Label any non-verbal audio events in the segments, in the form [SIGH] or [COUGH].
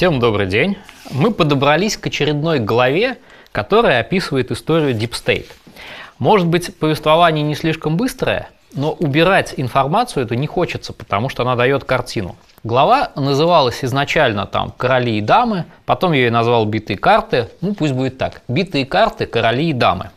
Всем добрый день. Мы подобрались к очередной главе, которая описывает историю Deep State. Может быть, повествование не слишком быстрое, но убирать информацию это не хочется, потому что она дает картину. Глава называлась изначально там «Короли и дамы», потом я ее назвал «Битые карты», ну пусть будет так, «Битые карты, короли и дамы».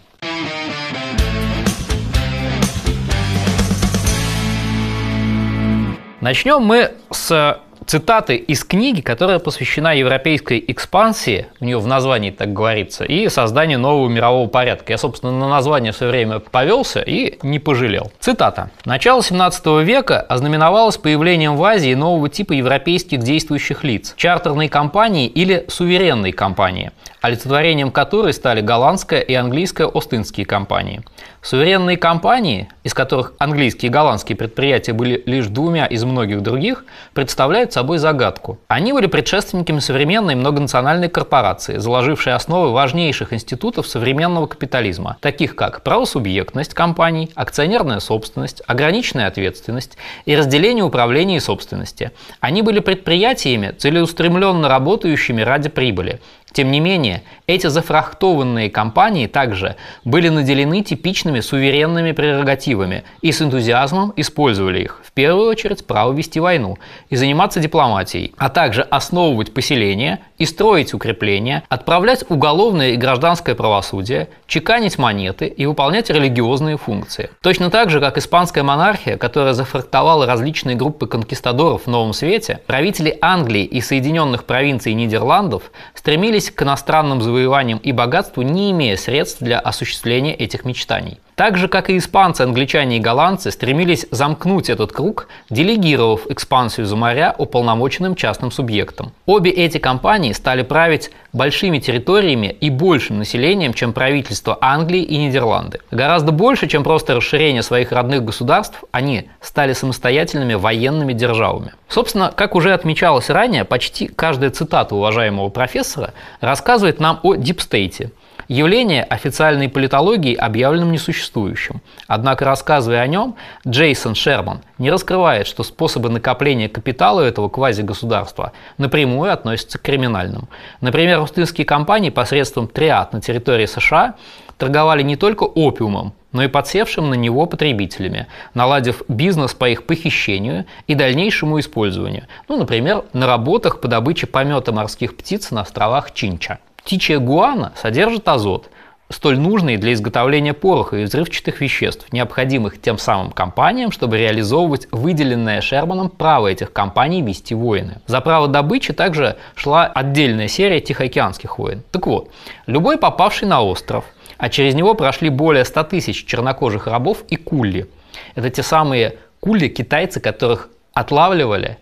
Начнем мы с цитаты из книги, которая посвящена европейской экспансии, у нее в названии так говорится, и созданию нового мирового порядка. Я, собственно, на название все время повелся и не пожалел. Цитата. «Начало 17 века ознаменовалось появлением в Азии нового типа европейских действующих лиц – чартерной компании или суверенной компании, олицетворением которой стали голландская и английская остынские компании. Суверенные компании, из которых английские и голландские предприятия были лишь двумя из многих других, представляют собой загадку. Они были предшественниками современной многонациональной корпорации, заложившей основы важнейших институтов современного капитализма, таких как правосубъектность компаний, акционерная собственность, ограниченная ответственность и разделение управления и собственности. Они были предприятиями, целеустремленно работающими ради прибыли, тем не менее, эти зафрахтованные компании также были наделены типичными суверенными прерогативами и с энтузиазмом использовали их, в первую очередь право вести войну и заниматься дипломатией, а также основывать поселения и строить укрепления, отправлять уголовное и гражданское правосудие, чеканить монеты и выполнять религиозные функции. Точно так же, как испанская монархия, которая зафрахтовала различные группы конкистадоров в Новом Свете, правители Англии и Соединенных провинций Нидерландов стремились стремились к иностранным завоеваниям и богатству, не имея средств для осуществления этих мечтаний. Так же, как и испанцы, англичане и голландцы стремились замкнуть этот круг, делегировав экспансию за моря уполномоченным частным субъектам. Обе эти компании стали править большими территориями и большим населением, чем правительства Англии и Нидерланды. Гораздо больше, чем просто расширение своих родных государств, они стали самостоятельными военными державами. Собственно, как уже отмечалось ранее, почти каждая цитата уважаемого профессора рассказывает нам о дипстейте – Явление официальной политологии объявленным несуществующим. Однако, рассказывая о нем, Джейсон Шерман не раскрывает, что способы накопления капитала этого квазигосударства напрямую относятся к криминальным. Например, рустынские компании посредством триад на территории США торговали не только опиумом, но и подсевшим на него потребителями, наладив бизнес по их похищению и дальнейшему использованию, ну, например, на работах по добыче помета морских птиц на островах Чинча. Птичья гуана содержит азот, столь нужный для изготовления пороха и взрывчатых веществ, необходимых тем самым компаниям, чтобы реализовывать выделенное Шерманом право этих компаний вести войны. За право добычи также шла отдельная серия Тихоокеанских войн. Так вот, любой попавший на остров, а через него прошли более 100 тысяч чернокожих рабов и кули. Это те самые кули китайцы, которых отлавливали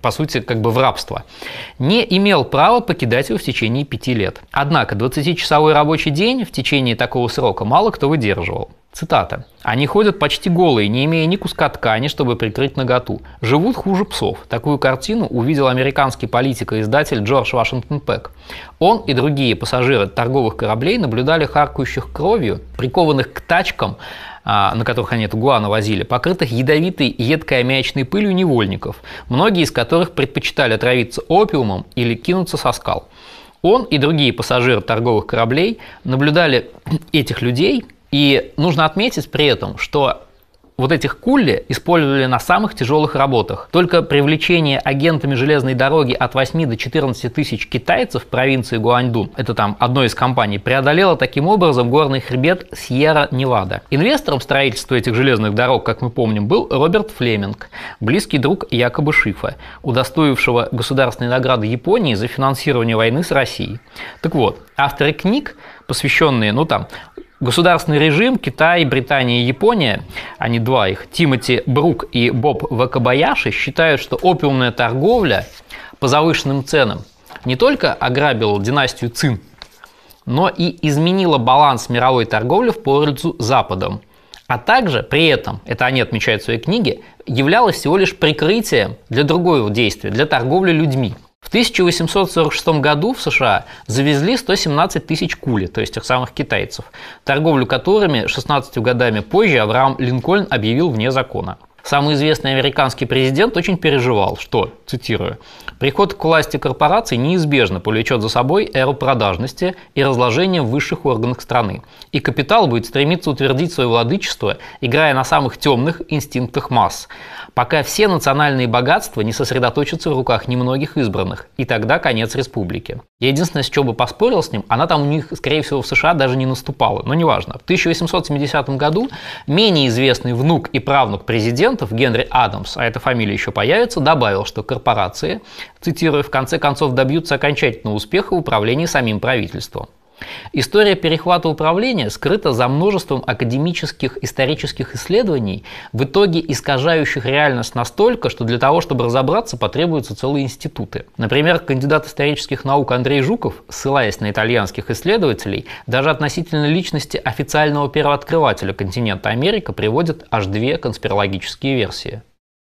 по сути, как бы в рабство, не имел права покидать его в течение пяти лет. Однако 20-часовой рабочий день в течение такого срока мало кто выдерживал. Цитата. «Они ходят почти голые, не имея ни куска ткани, чтобы прикрыть ноготу, Живут хуже псов». Такую картину увидел американский политик и издатель Джордж Вашингтон Пэк. Он и другие пассажиры торговых кораблей наблюдали харкающих кровью, прикованных к тачкам, а, на которых они эту гуану возили, покрытых ядовитой едкой аммиачной пылью невольников, многие из которых предпочитали отравиться опиумом или кинуться со скал. Он и другие пассажиры торговых кораблей наблюдали [CLEARS THROAT] этих людей, и нужно отметить при этом, что вот этих кулли использовали на самых тяжелых работах. Только привлечение агентами железной дороги от 8 до 14 тысяч китайцев в провинции Гуаньдун, это там одной из компаний, преодолело таким образом горный хребет Сьерра-Невада. Инвестором строительства этих железных дорог, как мы помним, был Роберт Флеминг, близкий друг Якоба Шифа, удостоившего государственной награды Японии за финансирование войны с Россией. Так вот, авторы книг, посвященные, ну там, Государственный режим Китай, Британия и Япония, они два их, Тимоти Брук и Боб Вакабаяши, считают, что опиумная торговля по завышенным ценам не только ограбила династию Цин, но и изменила баланс мировой торговли в пользу Западом. А также при этом, это они отмечают в своей книге, являлось всего лишь прикрытием для другого действия, для торговли людьми – в 1846 году в США завезли 117 тысяч кули, то есть тех самых китайцев, торговлю которыми 16 годами позже Авраам Линкольн объявил вне закона. Самый известный американский президент очень переживал, что, цитирую, «приход к власти корпораций неизбежно повлечет за собой эру продажности и разложение в высших органах страны, и капитал будет стремиться утвердить свое владычество, играя на самых темных инстинктах масс, пока все национальные богатства не сосредоточатся в руках немногих избранных, и тогда конец республики». Я единственное, с чего бы поспорил с ним, она там у них, скорее всего, в США даже не наступала, но неважно. В 1870 году менее известный внук и правнук президента документов Генри Адамс, а эта фамилия еще появится, добавил, что корпорации, цитирую, в конце концов добьются окончательного успеха в управлении самим правительством. История перехвата управления скрыта за множеством академических исторических исследований, в итоге искажающих реальность настолько, что для того, чтобы разобраться, потребуются целые институты. Например, кандидат исторических наук Андрей Жуков, ссылаясь на итальянских исследователей, даже относительно личности официального первооткрывателя континента Америка приводит аж две конспирологические версии.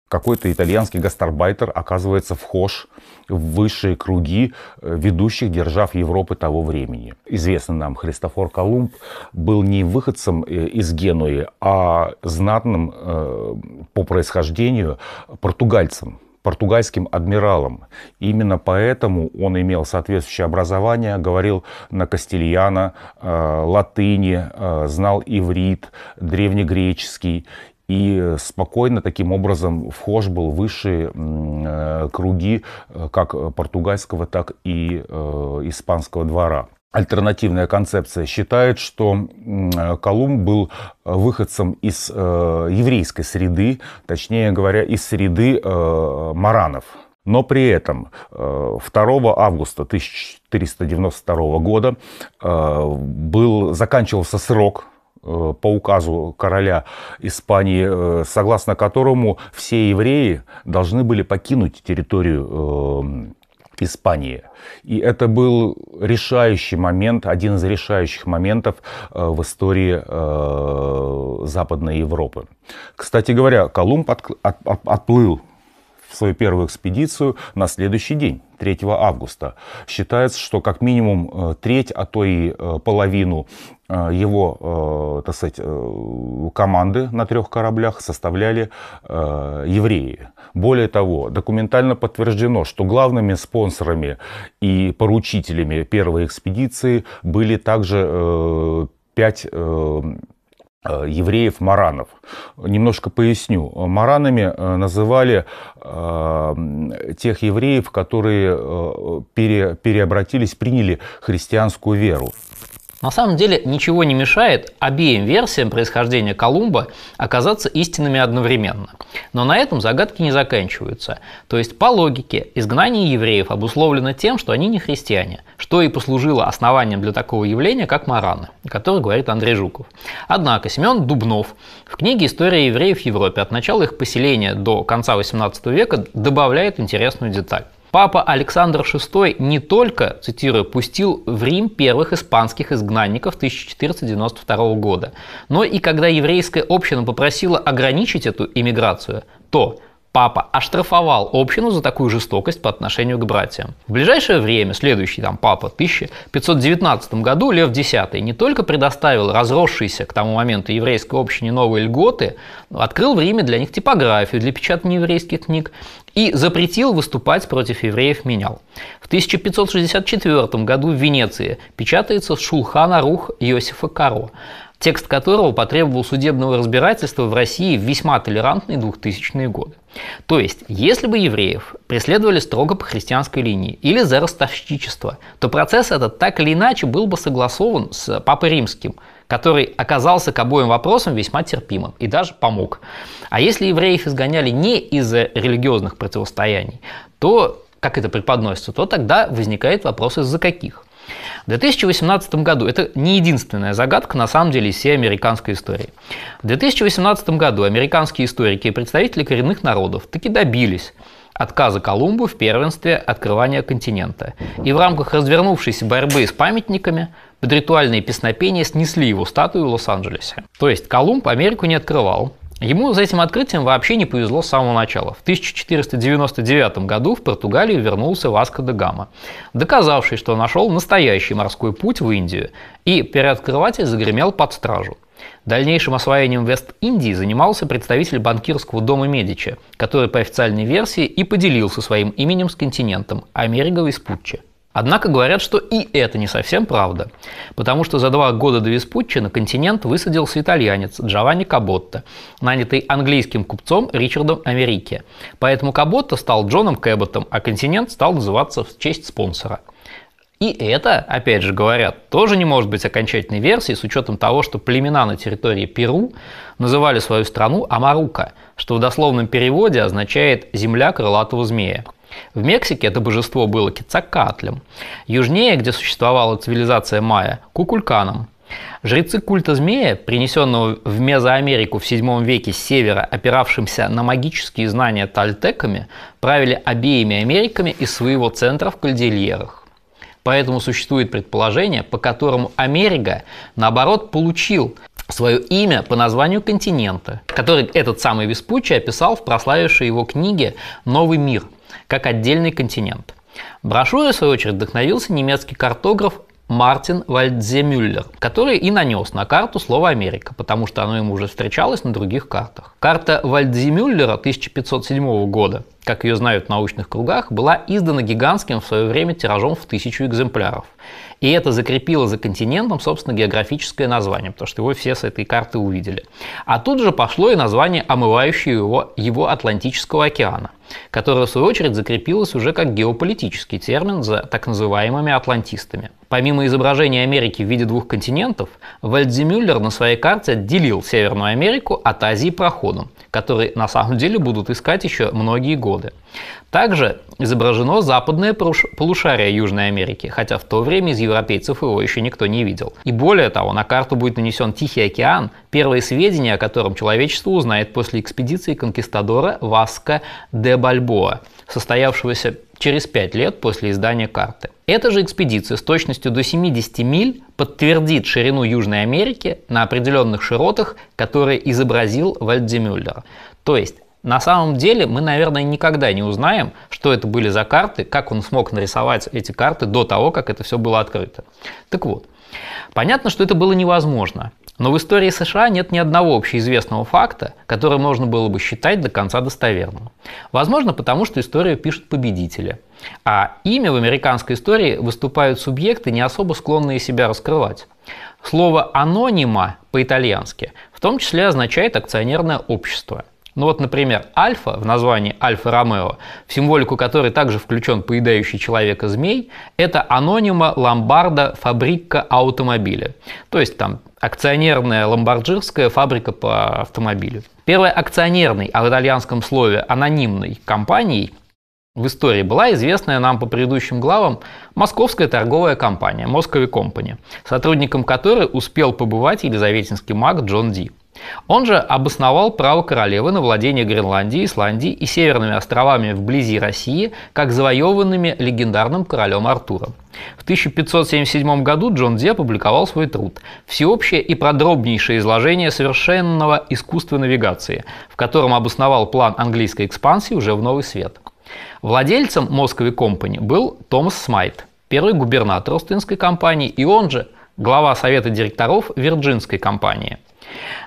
Какой-то итальянский гастарбайтер оказывается вхож в высшие круги э, ведущих держав Европы того времени. Известный нам Христофор Колумб был не выходцем э, из Генуи, а знатным э, по происхождению португальцем португальским адмиралом. Именно поэтому он имел соответствующее образование, говорил на кастильяно, латыни, знал иврит, древнегреческий и спокойно таким образом вхож был в высшие э, круги э, как португальского, так и э, испанского двора. Альтернативная концепция считает, что Колумб был выходцем из еврейской среды, точнее говоря, из среды маранов. Но при этом 2 августа 1492 года был, заканчивался срок Э, по указу короля Испании, э, согласно которому все евреи должны были покинуть территорию э, Испании. И это был решающий момент, один из решающих моментов в истории Западной Европы. Кстати говоря, Колумб отплыл свою первую экспедицию на следующий день, 3 августа. Считается, что как минимум э, треть, а то и э, половину э, его, так сказать, команды на трех кораблях составляли евреи. Более того, документально подтверждено, что главными спонсорами и поручителями первой экспедиции были также пять Э, евреев-маранов. Немножко поясню. Маранами э, называли э, тех евреев, которые пере, переобратились, приняли христианскую веру. На самом деле ничего не мешает обеим версиям происхождения Колумба оказаться истинными одновременно. Но на этом загадки не заканчиваются. То есть по логике изгнание евреев обусловлено тем, что они не христиане, что и послужило основанием для такого явления, как мараны, о котором говорит Андрей Жуков. Однако Семен Дубнов в книге «История евреев в Европе» от начала их поселения до конца 18 века добавляет интересную деталь. Папа Александр VI не только, цитирую, пустил в Рим первых испанских изгнанников 1492 года, но и когда еврейская община попросила ограничить эту иммиграцию, то папа оштрафовал общину за такую жестокость по отношению к братьям. В ближайшее время, следующий там папа, 1519 году Лев X не только предоставил разросшейся к тому моменту еврейской общине новые льготы, открыл в Риме для них типографию для печатания еврейских книг и запретил выступать против евреев менял. В 1564 году в Венеции печатается Шулхан Арух Иосифа Каро текст которого потребовал судебного разбирательства в России в весьма толерантные 2000-е годы. То есть, если бы евреев преследовали строго по христианской линии или за ростовщичество, то процесс этот так или иначе был бы согласован с Папой Римским, который оказался к обоим вопросам весьма терпимым и даже помог. А если евреев изгоняли не из-за религиозных противостояний, то, как это преподносится, то тогда возникает вопрос из-за каких. В 2018 году, это не единственная загадка, на самом деле, всей американской истории. В 2018 году американские историки и представители коренных народов таки добились отказа Колумбу в первенстве открывания континента. И в рамках развернувшейся борьбы с памятниками под ритуальные песнопения снесли его статую в Лос-Анджелесе. То есть Колумб Америку не открывал, Ему за этим открытием вообще не повезло с самого начала. В 1499 году в Португалию вернулся Васко де Гама, доказавший, что нашел настоящий морской путь в Индию, и переоткрыватель загремел под стражу. Дальнейшим освоением Вест-Индии занимался представитель банкирского дома Медичи, который по официальной версии и поделился своим именем с континентом – Америго Веспуччи. Однако говорят, что и это не совсем правда, потому что за два года до Веспуччи на континент высадился итальянец Джованни Каботта, нанятый английским купцом Ричардом Америке. Поэтому Каботта стал Джоном Кэбботом, а континент стал называться в честь спонсора. И это, опять же говорят, тоже не может быть окончательной версией с учетом того, что племена на территории Перу называли свою страну Амарука, что в дословном переводе означает «земля крылатого змея». В Мексике это божество было Кицакатлем, южнее, где существовала цивилизация майя, Кукульканом. Жрецы культа змея, принесенного в Мезоамерику в VII веке с севера, опиравшимся на магические знания тальтеками, правили обеими Америками из своего центра в Кальдильерах. Поэтому существует предположение, по которому Америка, наоборот, получил свое имя по названию континента, который этот самый Веспуччи описал в прославившей его книге «Новый мир», как отдельный континент. Брошюру в свою очередь, вдохновился немецкий картограф Мартин Вальдземюллер, который и нанес на карту слово «Америка», потому что оно ему уже встречалось на других картах. Карта Вальдземюллера 1507 года, как ее знают в научных кругах, была издана гигантским в свое время тиражом в тысячу экземпляров. И это закрепило за континентом, собственно, географическое название, потому что его все с этой карты увидели. А тут же пошло и название омывающее его, его Атлантического океана, которое, в свою очередь, закрепилось уже как геополитический термин за так называемыми атлантистами. Помимо изображения Америки в виде двух континентов, Вальдземюллер на своей карте отделил Северную Америку от Азии проходом, который на самом деле будут искать еще многие годы. Также изображено западное полушарие Южной Америки, хотя в то время из европейцев его еще никто не видел. И более того, на карту будет нанесен Тихий океан, первые сведения о котором человечество узнает после экспедиции конкистадора Васка де Бальбоа, состоявшегося через пять лет после издания карты. Эта же экспедиция с точностью до 70 миль подтвердит ширину Южной Америки на определенных широтах, которые изобразил Вальдемюллер. То есть на самом деле мы, наверное, никогда не узнаем, что это были за карты, как он смог нарисовать эти карты до того, как это все было открыто. Так вот, понятно, что это было невозможно. Но в истории США нет ни одного общеизвестного факта, который можно было бы считать до конца достоверным. Возможно, потому что историю пишут победители. А имя в американской истории выступают субъекты, не особо склонные себя раскрывать. Слово «анонима» по-итальянски в том числе означает «акционерное общество». Ну вот, например, альфа в названии Альфа Ромео, в символику которой также включен поедающий человека змей, это анонима ломбарда фабрика автомобиля. То есть там акционерная ломбарджирская фабрика по автомобилю. Первой акционерной, а в итальянском слове анонимной компанией в истории была известная нам по предыдущим главам московская торговая компания Moscow Company, сотрудником которой успел побывать елизаветинский маг Джон Ди. Он же обосновал право королевы на владение Гренландией, Исландией и северными островами вблизи России, как завоеванными легендарным королем Артуром. В 1577 году Джон Ди опубликовал свой труд «Всеобщее и подробнейшее изложение совершенного искусства навигации», в котором обосновал план английской экспансии уже в Новый Свет. Владельцем Moscow Company был Томас Смайт, первый губернатор Остинской компании, и он же глава совета директоров Вирджинской компании.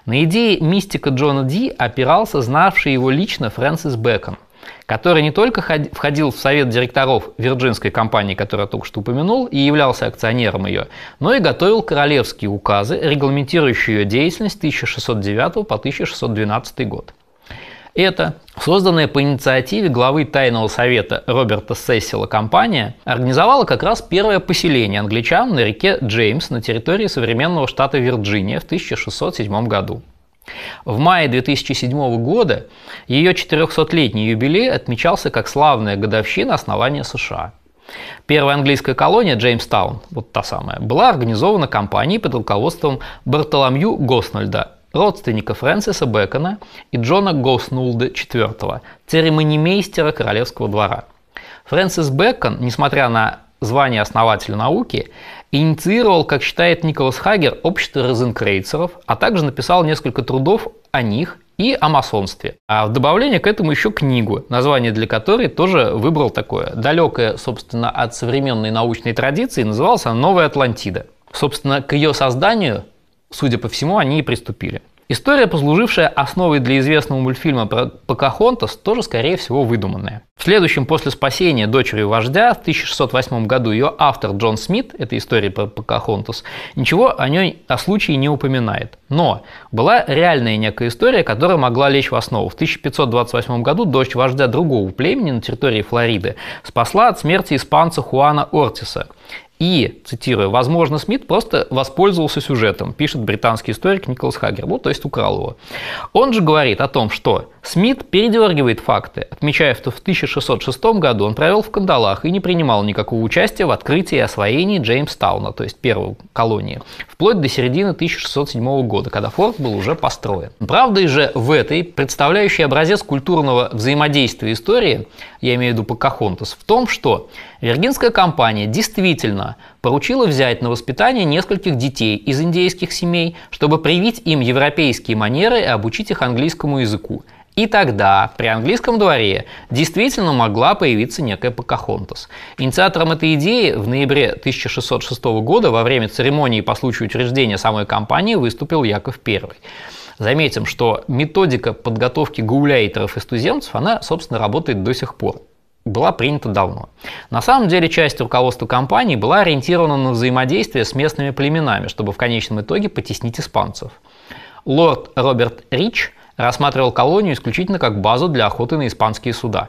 На идеи мистика Джона Ди опирался знавший его лично Фрэнсис Бэкон, который не только входил в совет директоров Вирджинской компании, которую я только что упомянул, и являлся акционером ее, но и готовил королевские указы, регламентирующие ее деятельность 1609 по 1612 год. Это созданная по инициативе главы Тайного совета Роберта Сессила компания организовала как раз первое поселение англичан на реке Джеймс на территории современного штата Вирджиния в 1607 году. В мае 2007 года ее 400-летний юбилей отмечался как славная годовщина основания США. Первая английская колония Джеймстаун, вот та самая, была организована компанией под руководством Бартоломью Госнольда родственника Фрэнсиса Бэкона и Джона Госнулда IV, церемонимейстера королевского двора. Фрэнсис Бэкон, несмотря на звание основателя науки, инициировал, как считает Николас Хагер, общество розенкрейцеров, а также написал несколько трудов о них и о масонстве. А в добавление к этому еще книгу, название для которой тоже выбрал такое, далекое, собственно, от современной научной традиции, назывался «Новая Атлантида». Собственно, к ее созданию судя по всему, они и приступили. История, послужившая основой для известного мультфильма про Покахонтас, тоже, скорее всего, выдуманная. В следующем после спасения дочери вождя в 1608 году ее автор Джон Смит, этой истории про Покахонтас, ничего о ней, о случае не упоминает. Но была реальная некая история, которая могла лечь в основу. В 1528 году дочь вождя другого племени на территории Флориды спасла от смерти испанца Хуана Ортиса. И, цитирую, возможно, Смит просто воспользовался сюжетом, пишет британский историк Николас Хагер, вот, то есть украл его. Он же говорит о том, что Смит передергивает факты, отмечая, что в 1606 году он провел в кандалах и не принимал никакого участия в открытии и освоении Джеймстауна, то есть первой колонии, вплоть до середины 1607 года, когда форт был уже построен. Правдой же в этой, представляющей образец культурного взаимодействия истории, я имею в виду Покахонтас, в том, что Виргинская компания действительно поручила взять на воспитание нескольких детей из индейских семей, чтобы привить им европейские манеры и обучить их английскому языку – и тогда при английском дворе действительно могла появиться некая Покахонтас. Инициатором этой идеи в ноябре 1606 года во время церемонии по случаю учреждения самой компании выступил Яков I. Заметим, что методика подготовки гауляйтеров и студентов, она, собственно, работает до сих пор была принята давно. На самом деле часть руководства компании была ориентирована на взаимодействие с местными племенами, чтобы в конечном итоге потеснить испанцев. Лорд Роберт Рич рассматривал колонию исключительно как базу для охоты на испанские суда.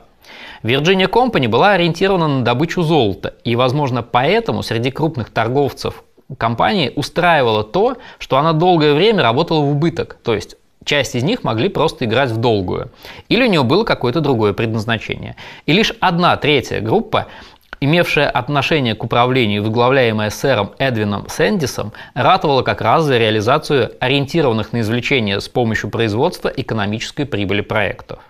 Вирджиния Компани была ориентирована на добычу золота, и, возможно, поэтому среди крупных торговцев компании устраивало то, что она долгое время работала в убыток, то есть часть из них могли просто играть в долгую, или у нее было какое-то другое предназначение. И лишь одна третья группа имевшая отношение к управлению, возглавляемая сэром Эдвином Сэндисом, ратовала как раз за реализацию ориентированных на извлечение с помощью производства экономической прибыли проектов.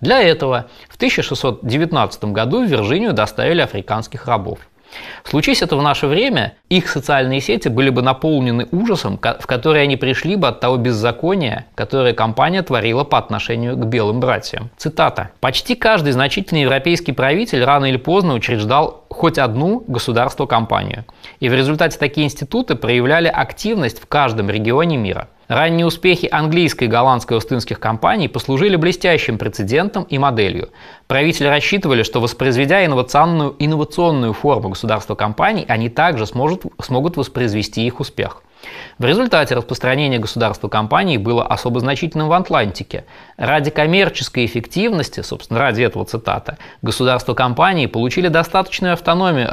Для этого в 1619 году в Вирджинию доставили африканских рабов – Случись это в наше время, их социальные сети были бы наполнены ужасом, в который они пришли бы от того беззакония, которое компания творила по отношению к белым братьям. Цитата. «Почти каждый значительный европейский правитель рано или поздно учреждал хоть одну государство-компанию. И в результате такие институты проявляли активность в каждом регионе мира – Ранние успехи английской и голландской остынских компаний послужили блестящим прецедентом и моделью. Правители рассчитывали, что воспроизведя инновационную, инновационную форму государства компаний, они также сможет, смогут воспроизвести их успех. В результате распространение государства компаний было особо значительным в Атлантике. Ради коммерческой эффективности, собственно, ради этого цитата, государства компании получили достаточную автономию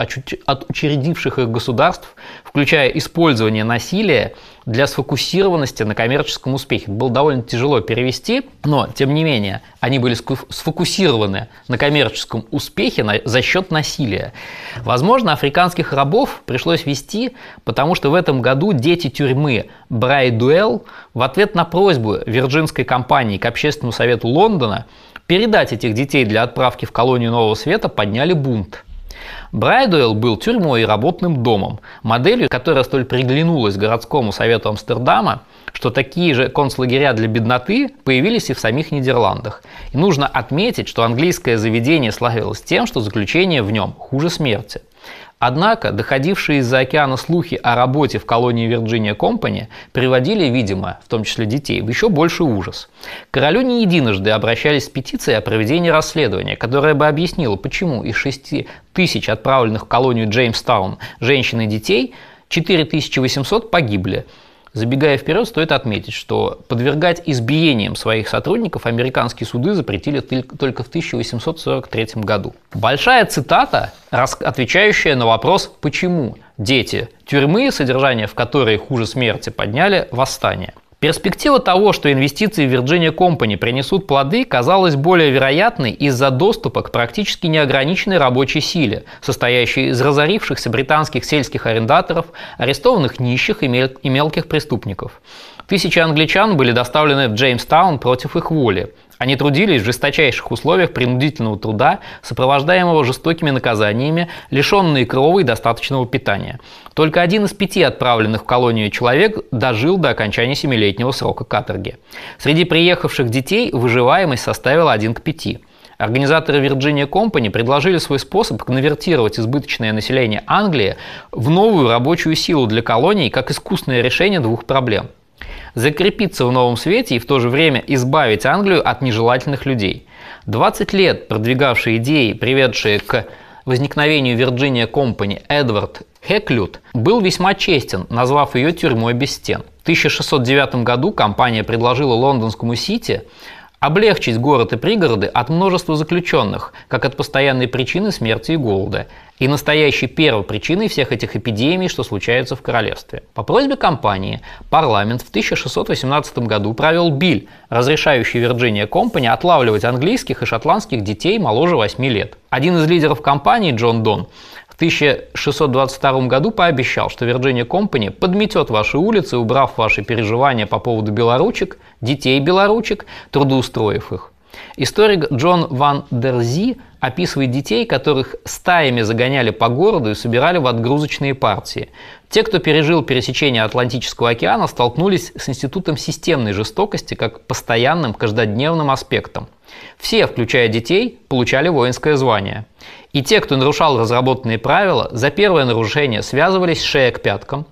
от учредивших их государств, включая использование насилия для сфокусированности на коммерческом успехе. Это было довольно тяжело перевести, но, тем не менее, они были сфокусированы на коммерческом успехе на, за счет насилия. Возможно, африканских рабов пришлось вести, потому что в этом году дети тюрьмы Брайдуэлл в ответ на просьбу вирджинской компании к Общественному совету Лондона передать этих детей для отправки в колонию Нового Света подняли бунт. Брайдуэлл был тюрьмой и работным домом, моделью, которая столь приглянулась городскому совету Амстердама, что такие же концлагеря для бедноты появились и в самих Нидерландах. И нужно отметить, что английское заведение славилось тем, что заключение в нем хуже смерти – Однако доходившие из-за океана слухи о работе в колонии Вирджиния Компани приводили, видимо, в том числе детей, в еще больший ужас. королю не единожды обращались с петицией о проведении расследования, которое бы объяснило, почему из 6 тысяч отправленных в колонию Джеймстаун женщин и детей 4800 погибли – Забегая вперед, стоит отметить, что подвергать избиениям своих сотрудников американские суды запретили только в 1843 году. Большая цитата, отвечающая на вопрос «Почему?» Дети тюрьмы, содержание в которой хуже смерти, подняли восстание. Перспектива того, что инвестиции в Virginia Company принесут плоды, казалась более вероятной из-за доступа к практически неограниченной рабочей силе, состоящей из разорившихся британских сельских арендаторов, арестованных нищих и, мел- и мелких преступников. Тысячи англичан были доставлены в Джеймстаун против их воли. Они трудились в жесточайших условиях принудительного труда, сопровождаемого жестокими наказаниями, лишенные крова и достаточного питания. Только один из пяти отправленных в колонию человек дожил до окончания семилетнего срока каторги. Среди приехавших детей выживаемость составила 1 к 5. Организаторы Virginia Company предложили свой способ конвертировать избыточное население Англии в новую рабочую силу для колоний как искусное решение двух проблем – закрепиться в новом свете и в то же время избавить Англию от нежелательных людей. 20 лет продвигавшие идеи, приведшие к возникновению Вирджиния Компани Эдвард Хеклют был весьма честен, назвав ее тюрьмой без стен. В 1609 году компания предложила лондонскому Сити облегчить город и пригороды от множества заключенных, как от постоянной причины смерти и голода, и настоящей первой причиной всех этих эпидемий, что случаются в королевстве. По просьбе компании парламент в 1618 году провел биль, разрешающий Вирджиния Компани отлавливать английских и шотландских детей моложе 8 лет. Один из лидеров компании, Джон Дон, в 1622 году пообещал, что Вирджиния Компани подметет ваши улицы, убрав ваши переживания по поводу белоручек, детей белоручек, трудоустроив их. Историк Джон Ван Дерзи описывает детей, которых стаями загоняли по городу и собирали в отгрузочные партии. Те, кто пережил пересечение Атлантического океана, столкнулись с институтом системной жестокости как постоянным каждодневным аспектом. Все, включая детей, получали воинское звание. И те, кто нарушал разработанные правила, за первое нарушение связывались шея к пяткам,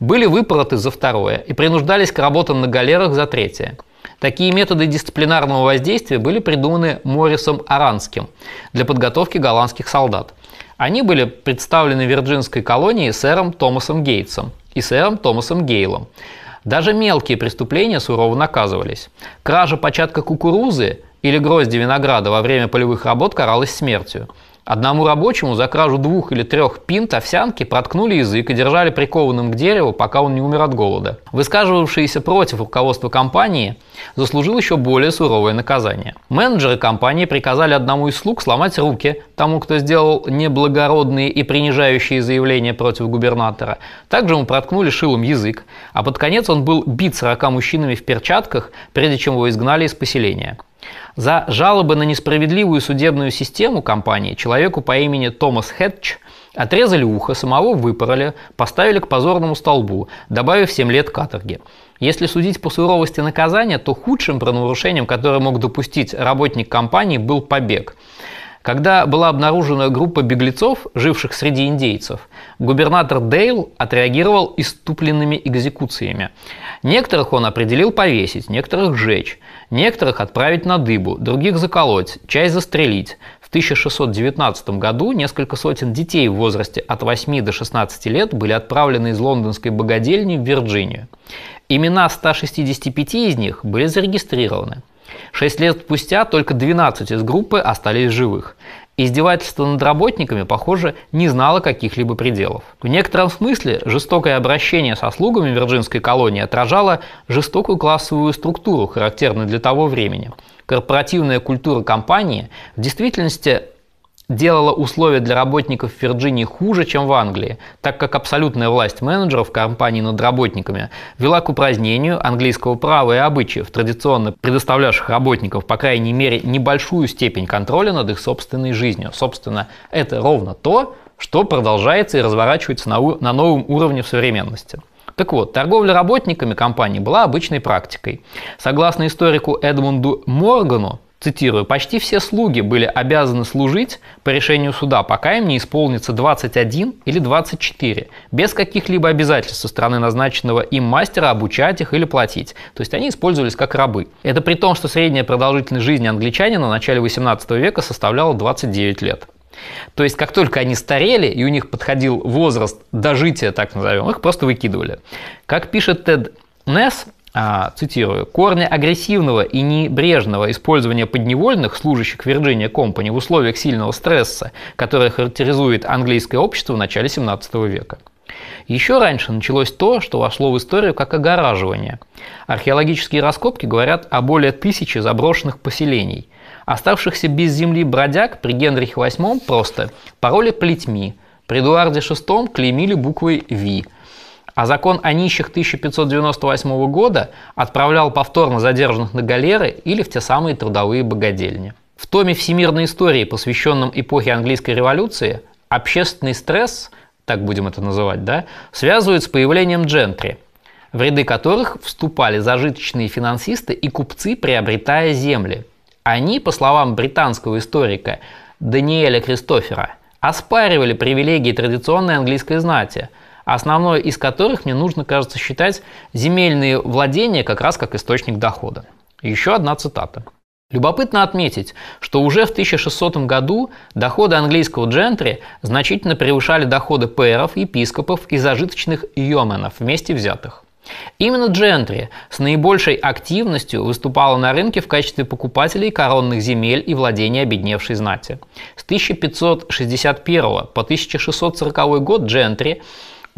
были выпороты за второе и принуждались к работам на галерах за третье – Такие методы дисциплинарного воздействия были придуманы Морисом Аранским для подготовки голландских солдат. Они были представлены вирджинской колонии сэром Томасом Гейтсом и сэром Томасом Гейлом. Даже мелкие преступления сурово наказывались. Кража початка кукурузы или грозди винограда во время полевых работ каралась смертью. Одному рабочему за кражу двух или трех пинт овсянки проткнули язык и держали прикованным к дереву, пока он не умер от голода. Высказывавшийся против руководства компании заслужил еще более суровое наказание. Менеджеры компании приказали одному из слуг сломать руки тому, кто сделал неблагородные и принижающие заявления против губернатора. Также ему проткнули шилом язык, а под конец он был бит 40 мужчинами в перчатках, прежде чем его изгнали из поселения. За жалобы на несправедливую судебную систему компании человеку по имени Томас Хэтч отрезали ухо, самого выпороли, поставили к позорному столбу, добавив 7 лет каторги. Если судить по суровости наказания, то худшим правонарушением, которое мог допустить работник компании, был побег. Когда была обнаружена группа беглецов, живших среди индейцев, губернатор Дейл отреагировал иступленными экзекуциями. Некоторых он определил повесить, некоторых сжечь. Некоторых отправить на дыбу, других заколоть, часть застрелить. В 1619 году несколько сотен детей в возрасте от 8 до 16 лет были отправлены из лондонской богадельни в Вирджинию. Имена 165 из них были зарегистрированы. Шесть лет спустя только 12 из группы остались живых. Издевательство над работниками, похоже, не знало каких-либо пределов. В некотором смысле жестокое обращение со слугами Вирджинской колонии отражало жестокую классовую структуру, характерную для того времени. Корпоративная культура компании в действительности делала условия для работников в Вирджинии хуже, чем в Англии, так как абсолютная власть менеджеров компании над работниками вела к упразднению английского права и обычаев, традиционно предоставлявших работников, по крайней мере, небольшую степень контроля над их собственной жизнью. Собственно, это ровно то, что продолжается и разворачивается на, на новом уровне в современности. Так вот, торговля работниками компании была обычной практикой. Согласно историку Эдмунду Моргану, Цитирую, «Почти все слуги были обязаны служить по решению суда, пока им не исполнится 21 или 24, без каких-либо обязательств со стороны назначенного им мастера обучать их или платить». То есть они использовались как рабы. Это при том, что средняя продолжительность жизни англичанина в начале 18 века составляла 29 лет. То есть, как только они старели и у них подходил возраст дожития, так назовем, их просто выкидывали. Как пишет Тед Несс, а, цитирую, «корни агрессивного и небрежного использования подневольных, служащих Virginia Company, в условиях сильного стресса, который характеризует английское общество в начале 17 века». Еще раньше началось то, что вошло в историю как огораживание. Археологические раскопки говорят о более тысячи заброшенных поселений. Оставшихся без земли бродяг при Генрихе VIII просто пороли плетьми, при Эдуарде VI клеймили буквой «Ви», а закон о нищих 1598 года отправлял повторно задержанных на галеры или в те самые трудовые богадельни. В томе всемирной истории, посвященном эпохе английской революции, общественный стресс, так будем это называть, да, связывают с появлением джентри, в ряды которых вступали зажиточные финансисты и купцы, приобретая земли. Они, по словам британского историка Даниэля Кристофера, оспаривали привилегии традиционной английской знати – основной из которых мне нужно, кажется, считать земельные владения как раз как источник дохода. Еще одна цитата. Любопытно отметить, что уже в 1600 году доходы английского джентри значительно превышали доходы пэров, епископов и зажиточных йоменов вместе взятых. Именно джентри с наибольшей активностью выступала на рынке в качестве покупателей коронных земель и владений обедневшей знати. С 1561 по 1640 год джентри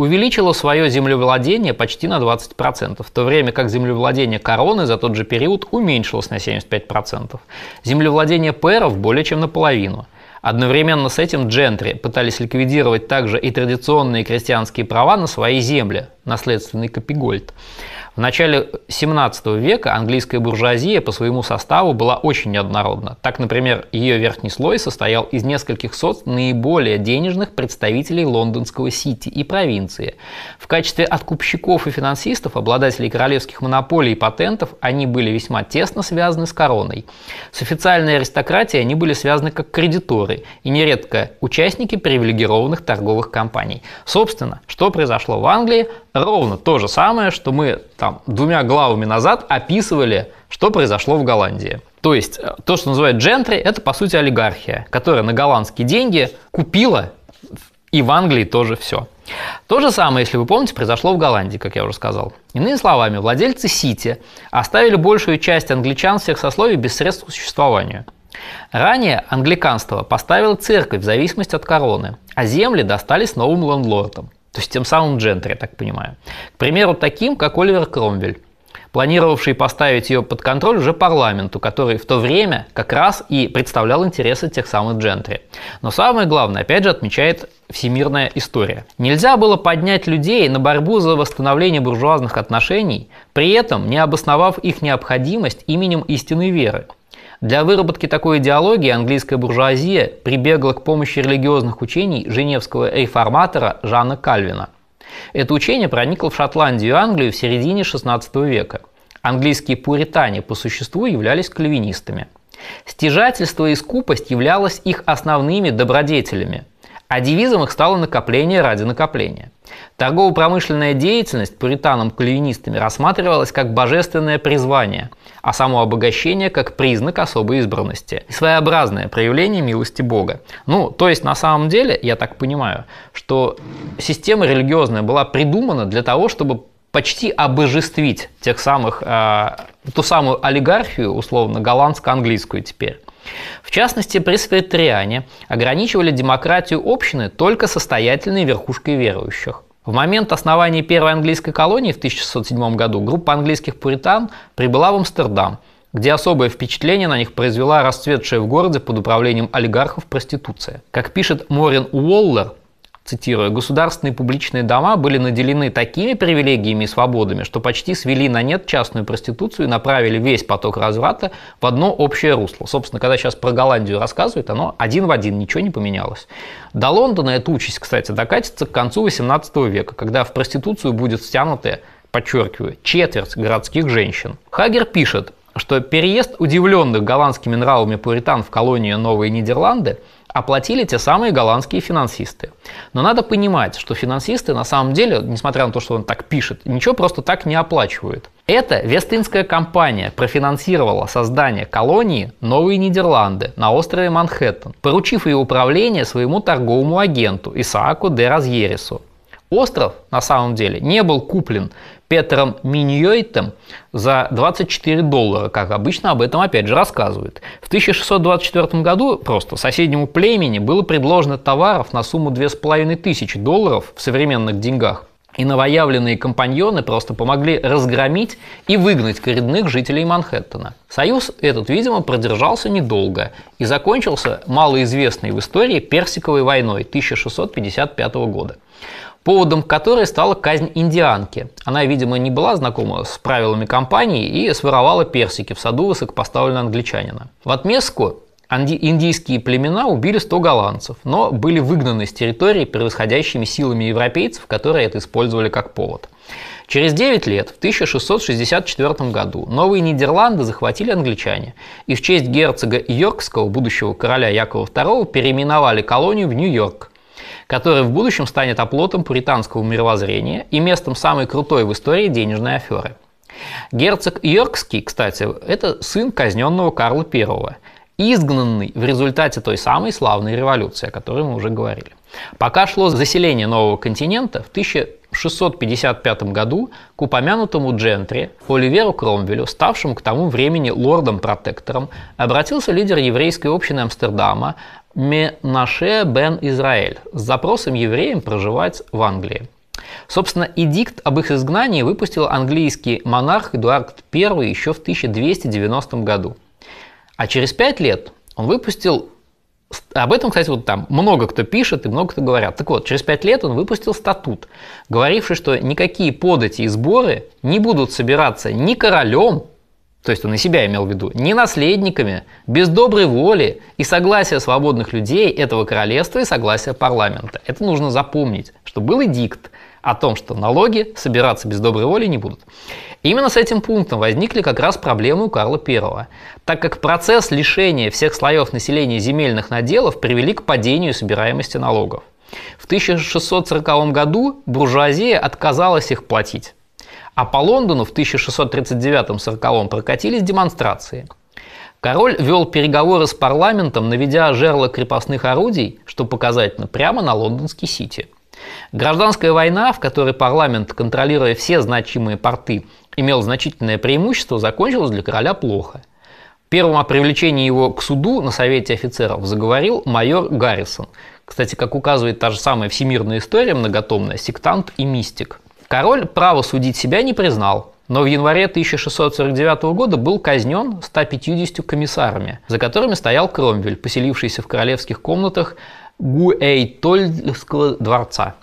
увеличила свое землевладение почти на 20%, в то время как землевладение короны за тот же период уменьшилось на 75%. Землевладение перов более чем наполовину. Одновременно с этим джентри пытались ликвидировать также и традиционные крестьянские права на свои земли, наследственный Капигольд. В начале 17 века английская буржуазия по своему составу была очень неоднородна. Так, например, ее верхний слой состоял из нескольких сот наиболее денежных представителей лондонского сити и провинции. В качестве откупщиков и финансистов, обладателей королевских монополий и патентов, они были весьма тесно связаны с короной. С официальной аристократией они были связаны как кредиторы и нередко участники привилегированных торговых компаний. Собственно, что произошло в Англии, ровно то же самое, что мы там двумя главами назад описывали, что произошло в Голландии. То есть э, то, что называют джентри, это по сути олигархия, которая на голландские деньги купила и в Англии тоже все. То же самое, если вы помните, произошло в Голландии, как я уже сказал. Иными словами, владельцы Сити оставили большую часть англичан всех сословий без средств к существованию. Ранее англиканство поставило церковь в зависимость от короны, а земли достались новым лендлордам. То есть тем самым джентри, я так понимаю. К примеру, таким, как Оливер Кромвель, планировавший поставить ее под контроль уже парламенту, который в то время как раз и представлял интересы тех самых джентри. Но самое главное, опять же, отмечает всемирная история. Нельзя было поднять людей на борьбу за восстановление буржуазных отношений, при этом не обосновав их необходимость именем истинной веры – для выработки такой идеологии английская буржуазия прибегла к помощи религиозных учений женевского реформатора Жана Кальвина. Это учение проникло в Шотландию и Англию в середине XVI века. Английские пуритане по существу являлись кальвинистами. Стяжательство и скупость являлось их основными добродетелями – а девизом их стало накопление ради накопления. Торгово-промышленная деятельность пуританам кальвинистами рассматривалась как божественное призвание, а само обогащение как признак особой избранности своеобразное проявление милости Бога. Ну, то есть на самом деле, я так понимаю, что система религиозная была придумана для того, чтобы почти обожествить тех самых, э, ту самую олигархию, условно, голландско-английскую теперь. В частности, при Светриане ограничивали демократию общины только состоятельной верхушкой верующих. В момент основания первой английской колонии в 1607 году группа английских пуритан прибыла в Амстердам, где особое впечатление на них произвела расцветшая в городе под управлением олигархов проституция. Как пишет Морин Уоллер, цитирую, «государственные публичные дома были наделены такими привилегиями и свободами, что почти свели на нет частную проституцию и направили весь поток разврата в одно общее русло». Собственно, когда сейчас про Голландию рассказывают, оно один в один, ничего не поменялось. До Лондона эта участь, кстати, докатится к концу 18 века, когда в проституцию будет стянутая подчеркиваю, четверть городских женщин. Хагер пишет, что переезд удивленных голландскими нравами пуритан в колонию Новые Нидерланды – оплатили те самые голландские финансисты. Но надо понимать, что финансисты на самом деле, несмотря на то, что он так пишет, ничего просто так не оплачивают. Это вестинская компания профинансировала создание колонии Новые Нидерланды на острове Манхэттен, поручив ее управление своему торговому агенту Исааку де Розьерису. Остров на самом деле не был куплен Петром Миньойтом за 24 доллара, как обычно об этом опять же рассказывают. В 1624 году просто соседнему племени было предложено товаров на сумму 2500 долларов в современных деньгах. И новоявленные компаньоны просто помогли разгромить и выгнать коренных жителей Манхэттена. Союз этот, видимо, продержался недолго и закончился малоизвестной в истории Персиковой войной 1655 года поводом которой стала казнь индианки. Она, видимо, не была знакома с правилами компании и своровала персики в саду высокопоставленного англичанина. В отместку индийские племена убили 100 голландцев, но были выгнаны с территории превосходящими силами европейцев, которые это использовали как повод. Через 9 лет, в 1664 году, Новые Нидерланды захватили англичане и в честь герцога Йоркского, будущего короля Якова II, переименовали колонию в Нью-Йорк, которая в будущем станет оплотом пуританского мировоззрения и местом самой крутой в истории денежной аферы. Герцог Йоркский, кстати, это сын казненного Карла I, изгнанный в результате той самой славной революции, о которой мы уже говорили. Пока шло заселение нового континента, в 1655 году к упомянутому джентри Оливеру Кромвелю, ставшему к тому времени лордом-протектором, обратился лидер еврейской общины Амстердама Менаше бен Израиль с запросом евреям проживать в Англии. Собственно, эдикт об их изгнании выпустил английский монарх Эдуард I еще в 1290 году. А через пять лет он выпустил... Об этом, кстати, вот там много кто пишет и много кто говорят. Так вот, через пять лет он выпустил статут, говоривший, что никакие подати и сборы не будут собираться ни королем, то есть он и себя имел в виду, не наследниками, без доброй воли и согласия свободных людей этого королевства и согласия парламента. Это нужно запомнить, что был эдикт о том, что налоги собираться без доброй воли не будут. именно с этим пунктом возникли как раз проблемы у Карла I, так как процесс лишения всех слоев населения земельных наделов привели к падению собираемости налогов. В 1640 году буржуазия отказалась их платить. А по Лондону в 1639-40 прокатились демонстрации. Король вел переговоры с парламентом, наведя жерло крепостных орудий, что показательно, прямо на лондонский Сити. Гражданская война, в которой парламент, контролируя все значимые порты, имел значительное преимущество, закончилась для короля плохо. Первым о привлечении его к суду на Совете офицеров заговорил майор Гаррисон. Кстати, как указывает та же самая всемирная история, многотомная, сектант и мистик – Король право судить себя не признал, но в январе 1649 года был казнен 150 комиссарами, за которыми стоял Кромвель, поселившийся в королевских комнатах Гуэйтольдского дворца.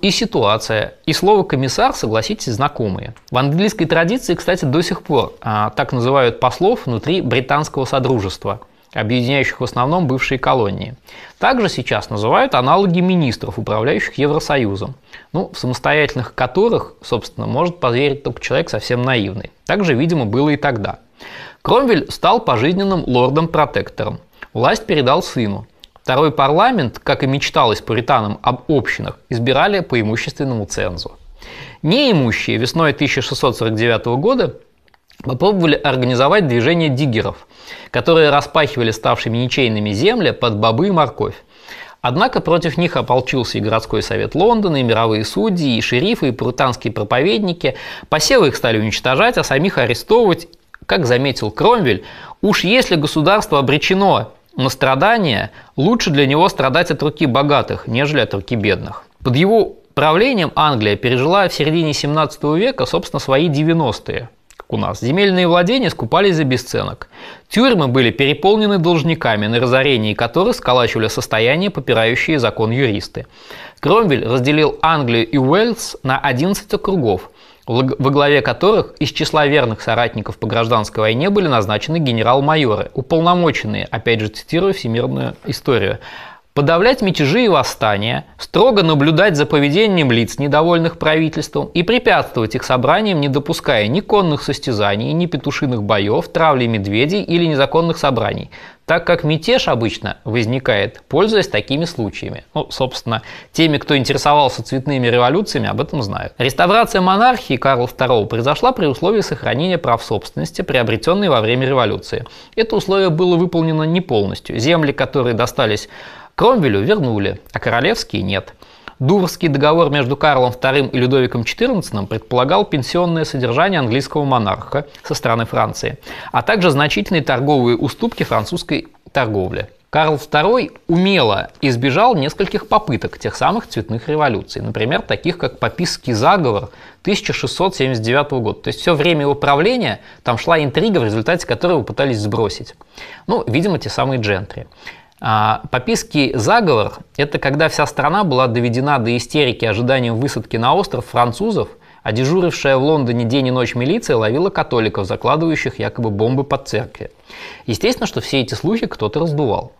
И ситуация, и слово «комиссар», согласитесь, знакомые. В английской традиции, кстати, до сих пор а, так называют послов внутри британского содружества – объединяющих в основном бывшие колонии. Также сейчас называют аналоги министров, управляющих Евросоюзом, ну, в самостоятельных которых, собственно, может поверить только человек совсем наивный. Так же, видимо, было и тогда. Кромвель стал пожизненным лордом-протектором. Власть передал сыну. Второй парламент, как и мечталось пуританам об общинах, избирали по имущественному цензу. Неимущие весной 1649 года попробовали организовать движение диггеров, которые распахивали ставшими ничейными земли под бобы и морковь. Однако против них ополчился и городской совет Лондона, и мировые судьи, и шерифы, и пуританские проповедники. Посевы их стали уничтожать, а самих арестовывать. Как заметил Кромвель, уж если государство обречено на страдания, лучше для него страдать от руки богатых, нежели от руки бедных. Под его правлением Англия пережила в середине 17 века, собственно, свои 90-е у нас. Земельные владения скупались за бесценок. Тюрьмы были переполнены должниками, на разорении которых сколачивали состояние, попирающие закон юристы. Кромвель разделил Англию и Уэльс на 11 округов, во главе которых из числа верных соратников по гражданской войне были назначены генерал-майоры, уполномоченные, опять же цитирую всемирную историю, подавлять мятежи и восстания, строго наблюдать за поведением лиц, недовольных правительством, и препятствовать их собраниям, не допуская ни конных состязаний, ни петушиных боев, травли медведей или незаконных собраний, так как мятеж обычно возникает, пользуясь такими случаями. Ну, собственно, теми, кто интересовался цветными революциями, об этом знают. Реставрация монархии Карла II произошла при условии сохранения прав собственности, приобретенной во время революции. Это условие было выполнено не полностью. Земли, которые достались Кромвелю вернули, а королевские нет. Дурский договор между Карлом II и Людовиком XIV предполагал пенсионное содержание английского монарха со стороны Франции, а также значительные торговые уступки французской торговли. Карл II умело избежал нескольких попыток тех самых цветных революций, например, таких как пописский заговор 1679 года. То есть все время его правления там шла интрига, в результате которой его пытались сбросить. Ну, видимо, те самые джентри. А, пописки заговор – это когда вся страна была доведена до истерики ожиданием высадки на остров французов, а дежурившая в Лондоне день и ночь милиция ловила католиков, закладывающих якобы бомбы под церкви. Естественно, что все эти слухи кто-то раздувал.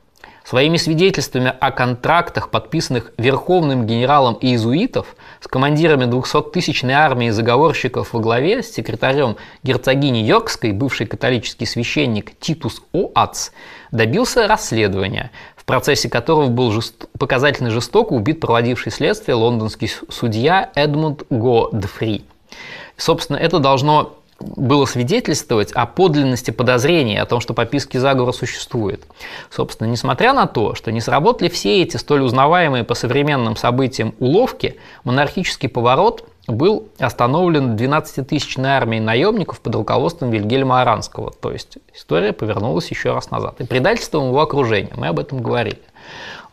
Своими свидетельствами о контрактах, подписанных верховным генералом иезуитов, с командирами 200-тысячной армии заговорщиков во главе с секретарем герцогини Йоркской, бывший католический священник Титус Оац, добился расследования, в процессе которого был жест... показательно жестоко убит проводивший следствие лондонский судья Эдмунд Годфри. Собственно, это должно было свидетельствовать о подлинности подозрений, о том, что подписки заговора существует. Собственно, несмотря на то, что не сработали все эти столь узнаваемые по современным событиям уловки, монархический поворот был остановлен 12-тысячной армией наемников под руководством Вильгельма Аранского. То есть история повернулась еще раз назад. И предательством его окружения, мы об этом говорили.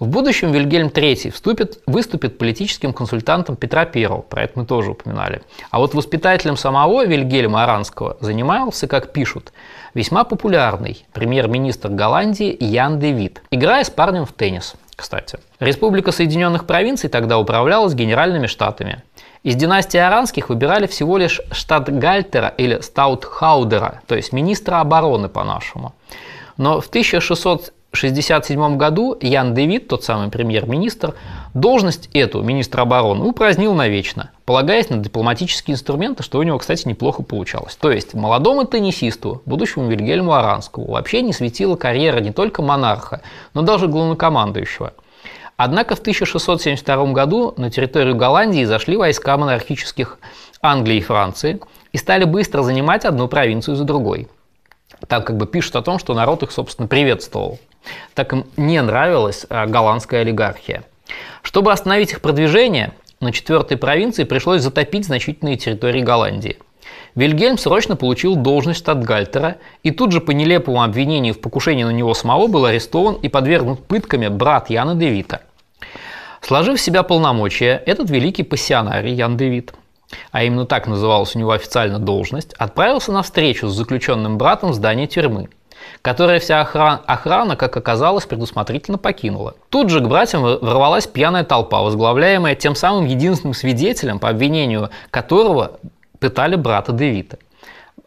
В будущем Вильгельм III вступит, выступит политическим консультантом Петра I, про это мы тоже упоминали. А вот воспитателем самого Вильгельма Аранского занимался, как пишут, весьма популярный премьер-министр Голландии Ян Девит, играя с парнем в теннис кстати. Республика Соединенных Провинций тогда управлялась генеральными штатами. Из династии Аранских выбирали всего лишь штат Гальтера или Стаутхаудера, то есть министра обороны по-нашему. Но в 1600 1967 году Ян Дэвид, тот самый премьер-министр, должность эту, министра обороны, упразднил навечно, полагаясь на дипломатические инструменты, что у него, кстати, неплохо получалось. То есть молодому теннисисту, будущему Вильгельму Аранскому, вообще не светила карьера не только монарха, но даже главнокомандующего. Однако в 1672 году на территорию Голландии зашли войска монархических Англии и Франции и стали быстро занимать одну провинцию за другой – там как бы пишут о том, что народ их, собственно, приветствовал. Так им не нравилась а, голландская олигархия. Чтобы остановить их продвижение, на четвертой провинции пришлось затопить значительные территории Голландии. Вильгельм срочно получил должность статгальтера, и тут же по нелепому обвинению в покушении на него самого был арестован и подвергнут пытками брат Яна Девита. Сложив в себя полномочия, этот великий пассионарий Ян Девит – а именно так называлась у него официально должность, отправился на встречу с заключенным братом в здании тюрьмы, которое вся охрана, охрана, как оказалось, предусмотрительно покинула. Тут же к братьям ворвалась пьяная толпа, возглавляемая тем самым единственным свидетелем, по обвинению которого пытали брата Девита.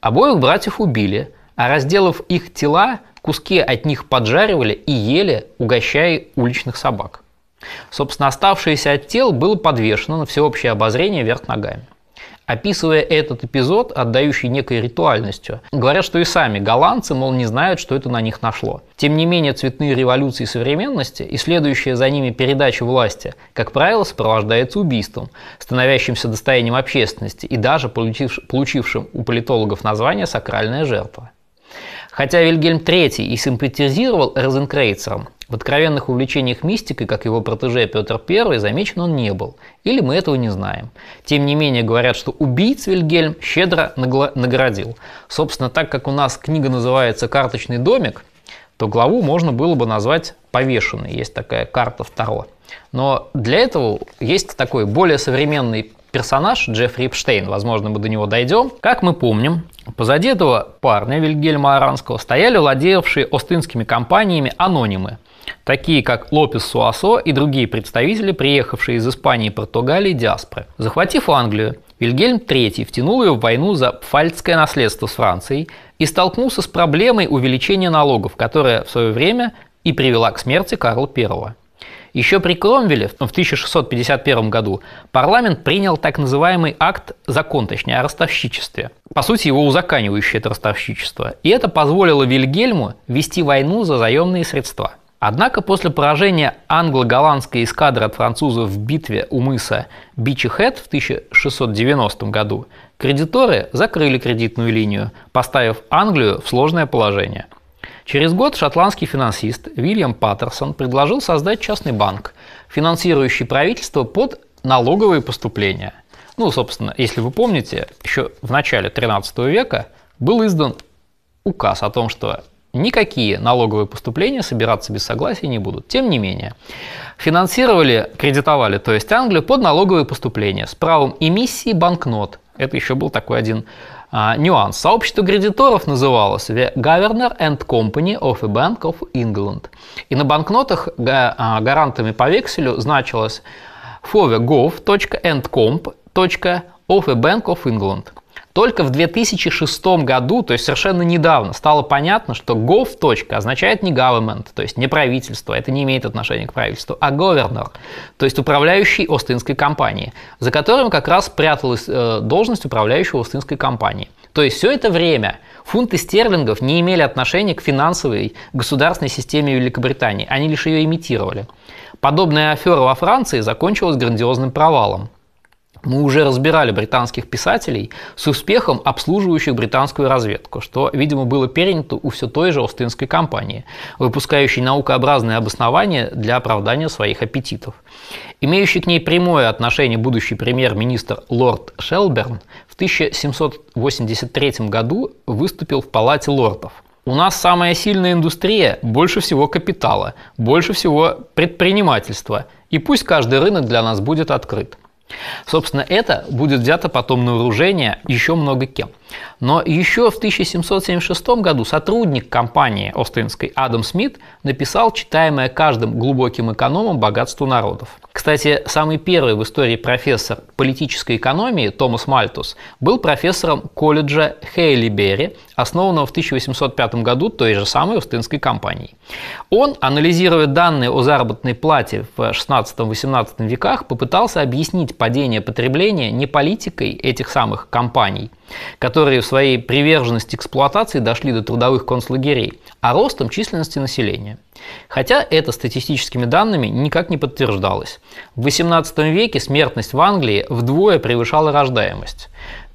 Обоих братьев убили, а разделав их тела, куски от них поджаривали и ели, угощая уличных собак. Собственно, оставшееся от тел было подвешено на всеобщее обозрение вверх ногами описывая этот эпизод, отдающий некой ритуальностью. Говорят, что и сами голландцы, мол, не знают, что это на них нашло. Тем не менее, цветные революции современности и следующая за ними передача власти, как правило, сопровождается убийством, становящимся достоянием общественности и даже получившим у политологов название «сакральная жертва». Хотя Вильгельм III и симпатизировал Розенкрейцером, в откровенных увлечениях мистикой, как его протеже Петр I, замечен он не был, или мы этого не знаем. Тем не менее, говорят, что убийц Вильгельм щедро наградил. Собственно, так как у нас книга называется «Карточный домик», то главу можно было бы назвать «Повешенный», есть такая карта второго. Но для этого есть такой более современный персонаж Джеффри Эпштейн, возможно, мы до него дойдем. Как мы помним, позади этого парня Вильгельма Аранского стояли владевшие остынскими компаниями анонимы, такие как Лопес Суасо и другие представители, приехавшие из Испании и Португалии диаспоры. Захватив Англию, Вильгельм III втянул ее в войну за пфальцкое наследство с Францией и столкнулся с проблемой увеличения налогов, которая в свое время и привела к смерти Карла I. Еще при Кромвеле в 1651 году парламент принял так называемый акт закон, точнее, о ростовщичестве. По сути, его узаканивающее это ростовщичество. И это позволило Вильгельму вести войну за заемные средства – Однако после поражения англо-голландской эскадры от французов в битве у мыса Бичи-Хэт в 1690 году кредиторы закрыли кредитную линию, поставив Англию в сложное положение. Через год шотландский финансист Вильям Паттерсон предложил создать частный банк, финансирующий правительство под налоговые поступления. Ну, собственно, если вы помните, еще в начале 13 века был издан указ о том, что Никакие налоговые поступления собираться без согласия не будут. Тем не менее, финансировали, кредитовали, то есть Англию под налоговые поступления с правом эмиссии банкнот. Это еще был такой один а, нюанс. Сообщество кредиторов называлось The Governor and Company of the Bank of England. И на банкнотах га- а, гарантами по векселю значилось fovegov.endcomp.of the Bank of England. Только в 2006 году, то есть совершенно недавно, стало понятно, что gov. означает не government, то есть не правительство, это не имеет отношения к правительству, а governor, то есть управляющий Остинской компанией, за которым как раз пряталась э, должность управляющего Остинской компанией. То есть все это время фунты стерлингов не имели отношения к финансовой государственной системе Великобритании, они лишь ее имитировали. Подобная афера во Франции закончилась грандиозным провалом мы уже разбирали британских писателей с успехом обслуживающих британскую разведку, что, видимо, было перенято у все той же Остинской компании, выпускающей наукообразные обоснования для оправдания своих аппетитов. Имеющий к ней прямое отношение будущий премьер-министр лорд Шелберн в 1783 году выступил в Палате лордов – у нас самая сильная индустрия, больше всего капитала, больше всего предпринимательства. И пусть каждый рынок для нас будет открыт. Собственно, это будет взято потом на вооружение еще много кем. Но еще в 1776 году сотрудник компании Остинской Адам Смит написал читаемое каждым глубоким экономом «Богатство народов». Кстати, самый первый в истории профессор политической экономии Томас Мальтус был профессором колледжа Хейлибери, основанного в 1805 году той же самой Остинской компании. Он, анализируя данные о заработной плате в 16-18 веках, попытался объяснить падение потребления не политикой этих самых компаний, которые в своей приверженности эксплуатации дошли до трудовых концлагерей, а ростом численности населения. Хотя это статистическими данными никак не подтверждалось. В XVIII веке смертность в Англии вдвое превышала рождаемость.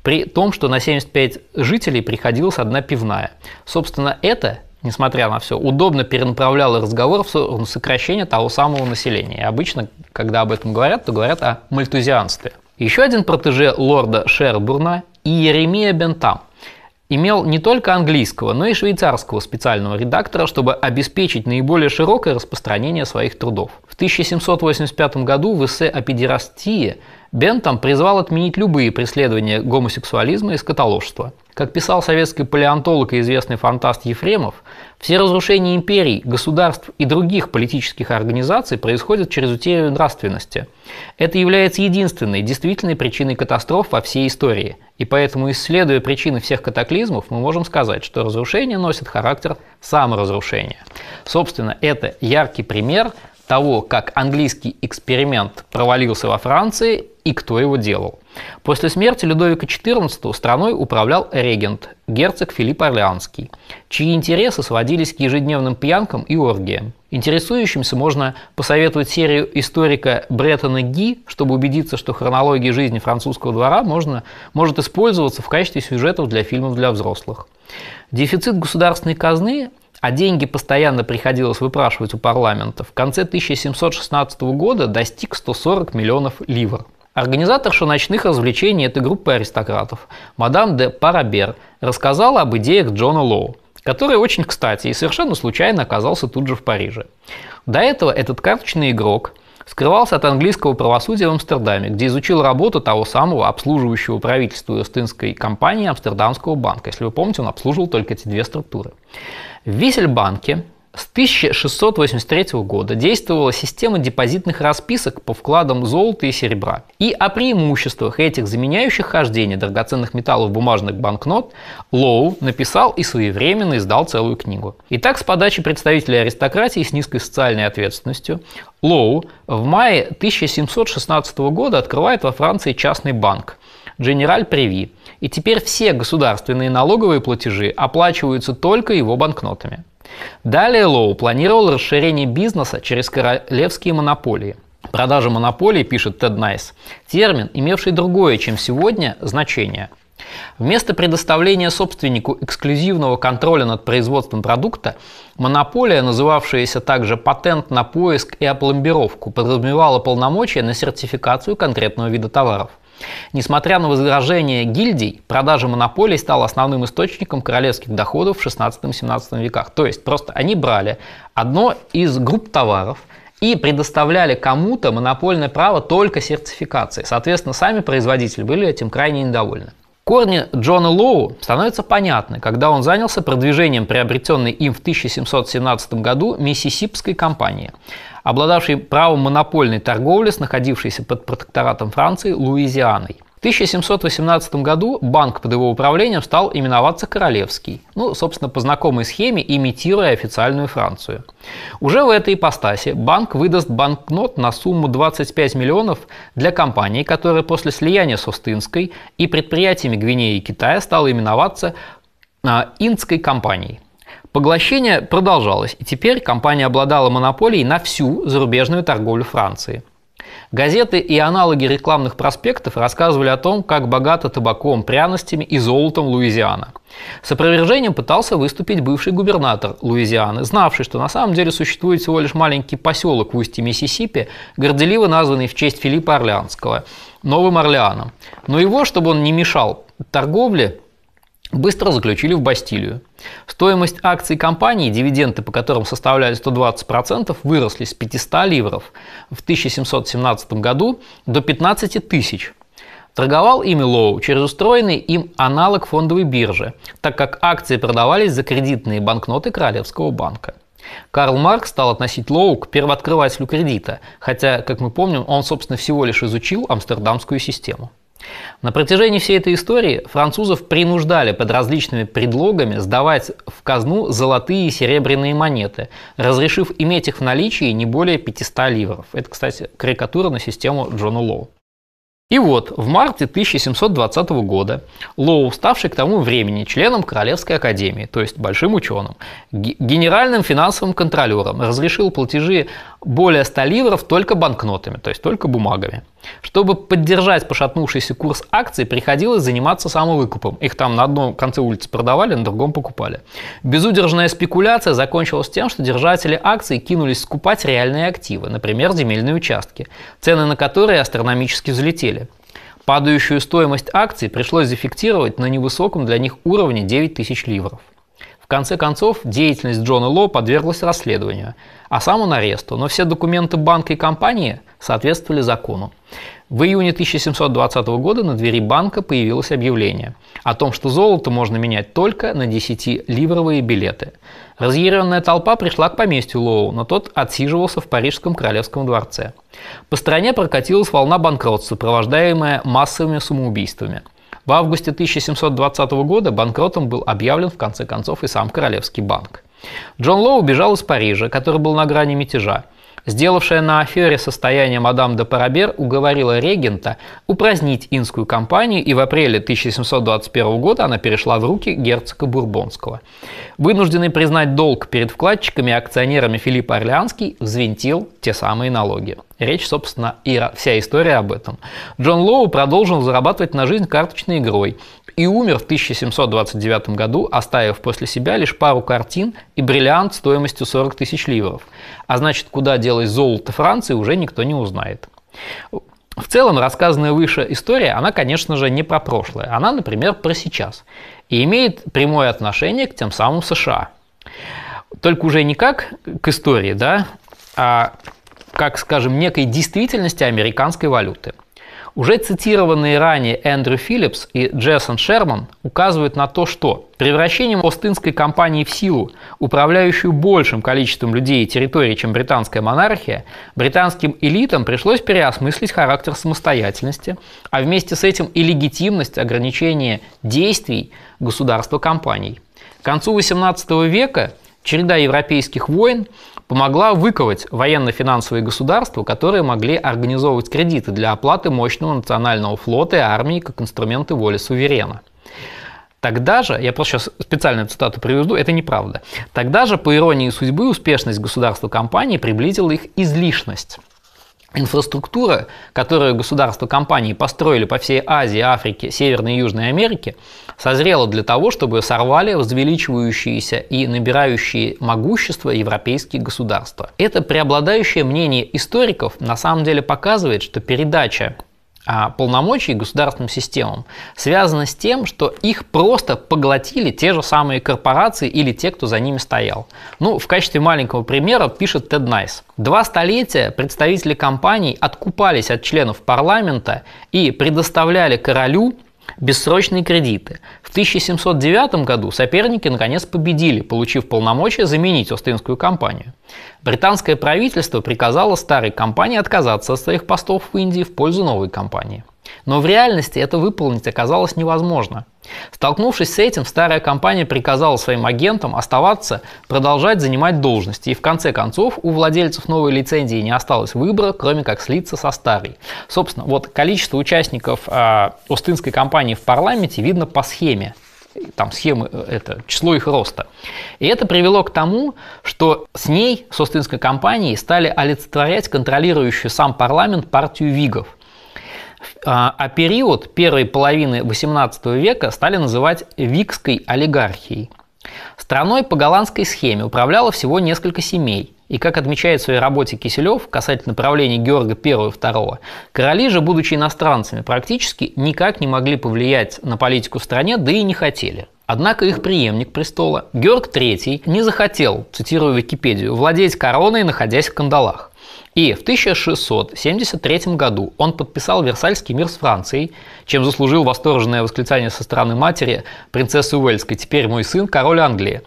При том, что на 75 жителей приходилась одна пивная. Собственно, это несмотря на все, удобно перенаправлял разговор в сокращение того самого населения. И обычно, когда об этом говорят, то говорят о мальтузианстве. Еще один протеже лорда Шербурна и Еремия Бентам имел не только английского, но и швейцарского специального редактора, чтобы обеспечить наиболее широкое распространение своих трудов. В 1785 году в эссе о педерастии Бентам призвал отменить любые преследования гомосексуализма и скотоложства. Как писал советский палеонтолог и известный фантаст Ефремов, все разрушения империй, государств и других политических организаций происходят через утерю нравственности. Это является единственной действительной причиной катастроф во всей истории. И поэтому, исследуя причины всех катаклизмов, мы можем сказать, что разрушение носит характер саморазрушения. Собственно, это яркий пример – того, как английский эксперимент провалился во Франции и кто его делал. После смерти Людовика XIV страной управлял регент, герцог Филипп Орлеанский, чьи интересы сводились к ежедневным пьянкам и оргиям. Интересующимся можно посоветовать серию историка Бреттона Ги, чтобы убедиться, что хронология жизни французского двора можно, может использоваться в качестве сюжетов для фильмов для взрослых. Дефицит государственной казны а деньги постоянно приходилось выпрашивать у парламента, в конце 1716 года достиг 140 миллионов ливр. Организаторша ночных развлечений этой группы аристократов, мадам де Парабер, рассказала об идеях Джона Лоу, который очень кстати и совершенно случайно оказался тут же в Париже. До этого этот карточный игрок скрывался от английского правосудия в Амстердаме, где изучил работу того самого обслуживающего правительства эстинской компании Амстердамского банка. Если вы помните, он обслуживал только эти две структуры. В Висельбанке с 1683 года действовала система депозитных расписок по вкладам золота и серебра. И о преимуществах этих заменяющих хождение драгоценных металлов бумажных банкнот Лоу написал и своевременно издал целую книгу. Итак, с подачи представителей аристократии с низкой социальной ответственностью Лоу в мае 1716 года открывает во Франции частный банк – General Previ, и теперь все государственные налоговые платежи оплачиваются только его банкнотами. Далее Лоу планировал расширение бизнеса через королевские монополии. Продажа монополий, пишет Тед Найс, термин, имевший другое, чем сегодня, значение – Вместо предоставления собственнику эксклюзивного контроля над производством продукта, монополия, называвшаяся также патент на поиск и опломбировку, подразумевала полномочия на сертификацию конкретного вида товаров. Несмотря на возражения гильдий, продажа монополий стала основным источником королевских доходов в 16-17 веках. То есть просто они брали одно из групп товаров и предоставляли кому-то монопольное право только сертификации. Соответственно, сами производители были этим крайне недовольны. Корни Джона Лоу становятся понятны, когда он занялся продвижением приобретенной им в 1717 году миссисипской компании, обладавшей правом монопольной торговли с находившейся под протекторатом Франции Луизианой – 1718 году банк под его управлением стал именоваться Королевский, ну, собственно, по знакомой схеме, имитируя официальную Францию. Уже в этой ипостаси банк выдаст банкнот на сумму 25 миллионов для компании, которая после слияния с Остинской и предприятиями Гвинеи и Китая стала именоваться э, а, Индской компанией. Поглощение продолжалось, и теперь компания обладала монополией на всю зарубежную торговлю Франции – Газеты и аналоги рекламных проспектов рассказывали о том, как богато табаком, пряностями и золотом Луизиана. С опровержением пытался выступить бывший губернатор Луизианы, знавший, что на самом деле существует всего лишь маленький поселок в устье Миссисипи, горделиво названный в честь Филиппа Орлеанского – Новым Орлеаном. Но его, чтобы он не мешал торговле, быстро заключили в Бастилию. Стоимость акций компании, дивиденды по которым составляли 120%, выросли с 500 ливров в 1717 году до 15 тысяч. Торговал ими Лоу через устроенный им аналог фондовой биржи, так как акции продавались за кредитные банкноты Королевского банка. Карл Маркс стал относить Лоу к первооткрывателю кредита, хотя, как мы помним, он, собственно, всего лишь изучил амстердамскую систему. На протяжении всей этой истории французов принуждали под различными предлогами сдавать в казну золотые и серебряные монеты, разрешив иметь их в наличии не более 500 ливров. Это, кстати, карикатура на систему Джона Лоу. И вот, в марте 1720 года Лоу, ставший к тому времени членом Королевской академии, то есть большим ученым, генеральным финансовым контролером, разрешил платежи более 100 ливров только банкнотами, то есть только бумагами. Чтобы поддержать пошатнувшийся курс акций, приходилось заниматься самовыкупом. Их там на одном конце улицы продавали, на другом покупали. Безудержная спекуляция закончилась тем, что держатели акций кинулись скупать реальные активы, например, земельные участки, цены на которые астрономически взлетели. Падающую стоимость акций пришлось зафиксировать на невысоком для них уровне 9000 ливров конце концов, деятельность Джона Ло подверглась расследованию, а сам он аресту, но все документы банка и компании соответствовали закону. В июне 1720 года на двери банка появилось объявление о том, что золото можно менять только на 10-ливровые билеты. Разъяренная толпа пришла к поместью Лоу, но тот отсиживался в Парижском королевском дворце. По стране прокатилась волна банкротства, сопровождаемая массовыми самоубийствами – в августе 1720 года банкротом был объявлен в конце концов и сам Королевский банк. Джон Лоу убежал из Парижа, который был на грани мятежа. Сделавшая на афере состояние мадам де Парабер уговорила регента упразднить инскую компанию, и в апреле 1721 года она перешла в руки герцога Бурбонского. Вынужденный признать долг перед вкладчиками и акционерами Филипп Орлеанский взвинтил те самые налоги. Речь, собственно, и вся история об этом. Джон Лоу продолжил зарабатывать на жизнь карточной игрой и умер в 1729 году, оставив после себя лишь пару картин и бриллиант стоимостью 40 тысяч ливров. А значит, куда делось золото Франции, уже никто не узнает. В целом, рассказанная выше история, она, конечно же, не про прошлое. Она, например, про сейчас. И имеет прямое отношение к тем самым США. Только уже не как к истории, да, а как, скажем, некой действительности американской валюты. Уже цитированные ранее Эндрю Филлипс и Джессон Шерман указывают на то, что превращением Остинской компании в силу, управляющую большим количеством людей и территорий, чем британская монархия, британским элитам пришлось переосмыслить характер самостоятельности, а вместе с этим и легитимность ограничения действий государства-компаний. К концу XVIII века череда европейских войн помогла выковать военно-финансовые государства, которые могли организовывать кредиты для оплаты мощного национального флота и армии как инструменты воли суверена. Тогда же, я просто сейчас специальную цитату приведу, это неправда. Тогда же, по иронии судьбы, успешность государства компании приблизила их излишность инфраструктура, которую государства компании построили по всей Азии, Африке, Северной и Южной Америке, созрела для того, чтобы сорвали возвеличивающиеся и набирающие могущество европейские государства. Это преобладающее мнение историков на самом деле показывает, что передача а, полномочий государственным системам связано с тем, что их просто поглотили те же самые корпорации или те, кто за ними стоял. Ну, в качестве маленького примера пишет Тед Найс. Два столетия представители компаний откупались от членов парламента и предоставляли королю Бессрочные кредиты. В 1709 году соперники наконец победили, получив полномочия заменить Остинскую компанию. Британское правительство приказало старой компании отказаться от своих постов в Индии в пользу новой компании. Но в реальности это выполнить оказалось невозможно. Столкнувшись с этим, старая компания приказала своим агентам оставаться, продолжать занимать должности, и в конце концов у владельцев новой лицензии не осталось выбора, кроме как слиться со старой. Собственно, вот количество участников э, а, Остинской компании в парламенте видно по схеме там схемы, э, это, число их роста. И это привело к тому, что с ней, с Остинской компанией, стали олицетворять контролирующую сам парламент партию Вигов – а, а период первой половины XVIII века стали называть викской олигархией. Страной по голландской схеме управляло всего несколько семей. И как отмечает в своей работе Киселев касательно правления Георга I и II, короли же, будучи иностранцами, практически никак не могли повлиять на политику в стране, да и не хотели. Однако их преемник престола, Георг III, не захотел, цитирую Википедию, владеть короной, находясь в кандалах. И в 1673 году он подписал Версальский мир с Францией, чем заслужил восторженное восклицание со стороны матери принцессы Уэльской «Теперь мой сын король Англии».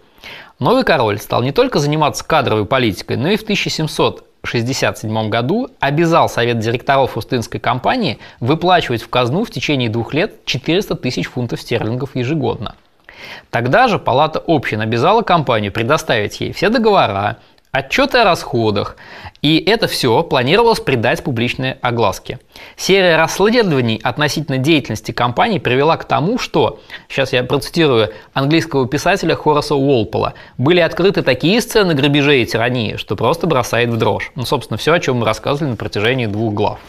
Новый король стал не только заниматься кадровой политикой, но и в 1767 году обязал совет директоров Устынской компании выплачивать в казну в течение двух лет 400 тысяч фунтов стерлингов ежегодно. Тогда же Палата общин обязала компанию предоставить ей все договора, отчеты о расходах. И это все планировалось придать публичной огласке. Серия расследований относительно деятельности компании привела к тому, что, сейчас я процитирую английского писателя Хораса Уолпола, были открыты такие сцены грабежей и тирании, что просто бросает в дрожь. Ну, собственно, все, о чем мы рассказывали на протяжении двух глав.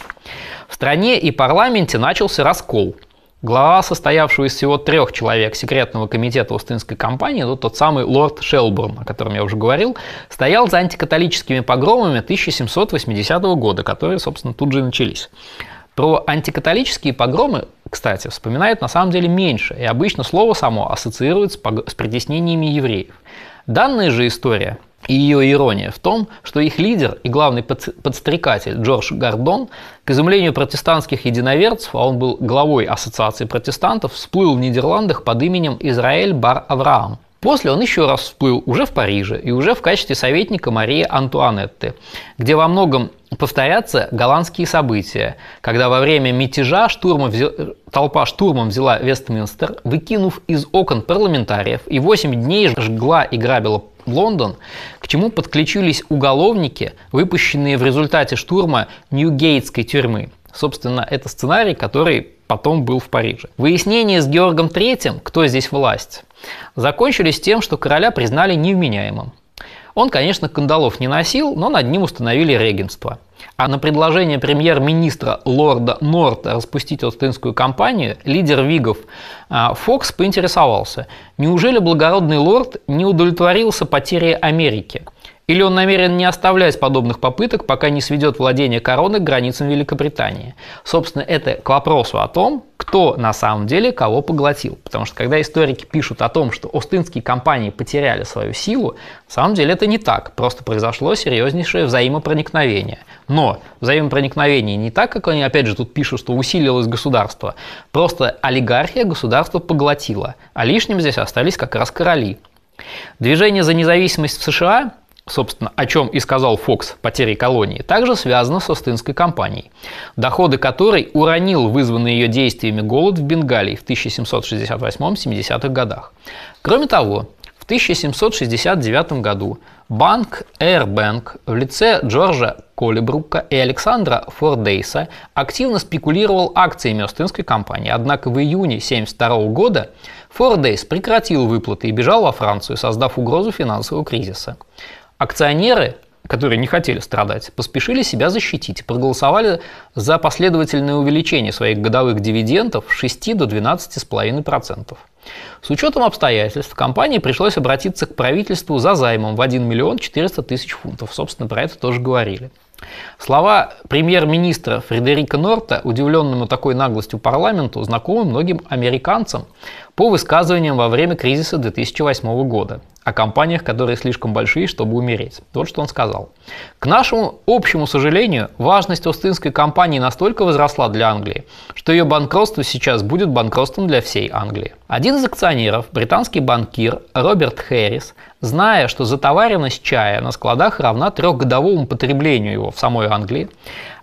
В стране и парламенте начался раскол глава, состоявшего из всего трех человек секретного комитета Остинской компании, ну, тот самый лорд Шелбурн, о котором я уже говорил, стоял за антикатолическими погромами 1780 года, которые, собственно, тут же начались. Про антикатолические погромы, кстати, вспоминают на самом деле меньше, и обычно слово само ассоциируется с притеснениями евреев. Данная же история и ее ирония в том, что их лидер и главный подстрекатель Джордж Гордон, к изумлению протестантских единоверцев, а он был главой Ассоциации протестантов, всплыл в Нидерландах под именем Израиль Бар Авраам. После он еще раз всплыл уже в Париже и уже в качестве советника Марии Антуанетты, где во многом повторятся голландские события, когда во время мятежа штурма взял, толпа штурмом взяла Вестминстер, выкинув из окон парламентариев и 8 дней жгла и грабила Лондон, к чему подключились уголовники, выпущенные в результате штурма Ньюгейтской тюрьмы. Собственно, это сценарий, который потом был в Париже. Выяснение с Георгом III, кто здесь власть, закончились тем, что короля признали невменяемым. Он, конечно, кандалов не носил, но над ним установили регенство. А на предложение премьер-министра лорда Норта распустить Остинскую кампанию, лидер Вигов а, Фокс поинтересовался, неужели благородный лорд не удовлетворился потерей Америки – или он намерен не оставлять подобных попыток, пока не сведет владение короны к границам Великобритании? Собственно, это к вопросу о том, кто на самом деле кого поглотил. Потому что когда историки пишут о том, что остынские компании потеряли свою силу, на самом деле это не так. Просто произошло серьезнейшее взаимопроникновение. Но взаимопроникновение не так, как они опять же тут пишут, что усилилось государство. Просто олигархия государство поглотила. А лишним здесь остались как раз короли. Движение за независимость в США собственно, о чем и сказал Фокс потери колонии, также связано с Остинской компанией, доходы которой уронил вызванный ее действиями голод в Бенгалии в 1768-70-х годах. Кроме того, в 1769 году банк Airbank в лице Джорджа Колебрука и Александра Фордейса активно спекулировал акциями Остинской компании, однако в июне 1972 года Фордейс прекратил выплаты и бежал во Францию, создав угрозу финансового кризиса. Акционеры, которые не хотели страдать, поспешили себя защитить и проголосовали за последовательное увеличение своих годовых дивидендов с 6 до 12,5%. С учетом обстоятельств компании пришлось обратиться к правительству за займом в 1 миллион 400 тысяч фунтов. Собственно, про это тоже говорили. Слова премьер-министра Фредерика Норта, удивленному такой наглостью парламенту, знакомы многим американцам по высказываниям во время кризиса 2008 года о компаниях, которые слишком большие, чтобы умереть. Вот что он сказал. К нашему общему сожалению, важность Остинской компании настолько возросла для Англии, что ее банкротство сейчас будет банкротством для всей Англии. Один из акционеров, британский банкир Роберт Хэррис, зная, что затоваренность чая на складах равна трехгодовому потреблению его в самой Англии,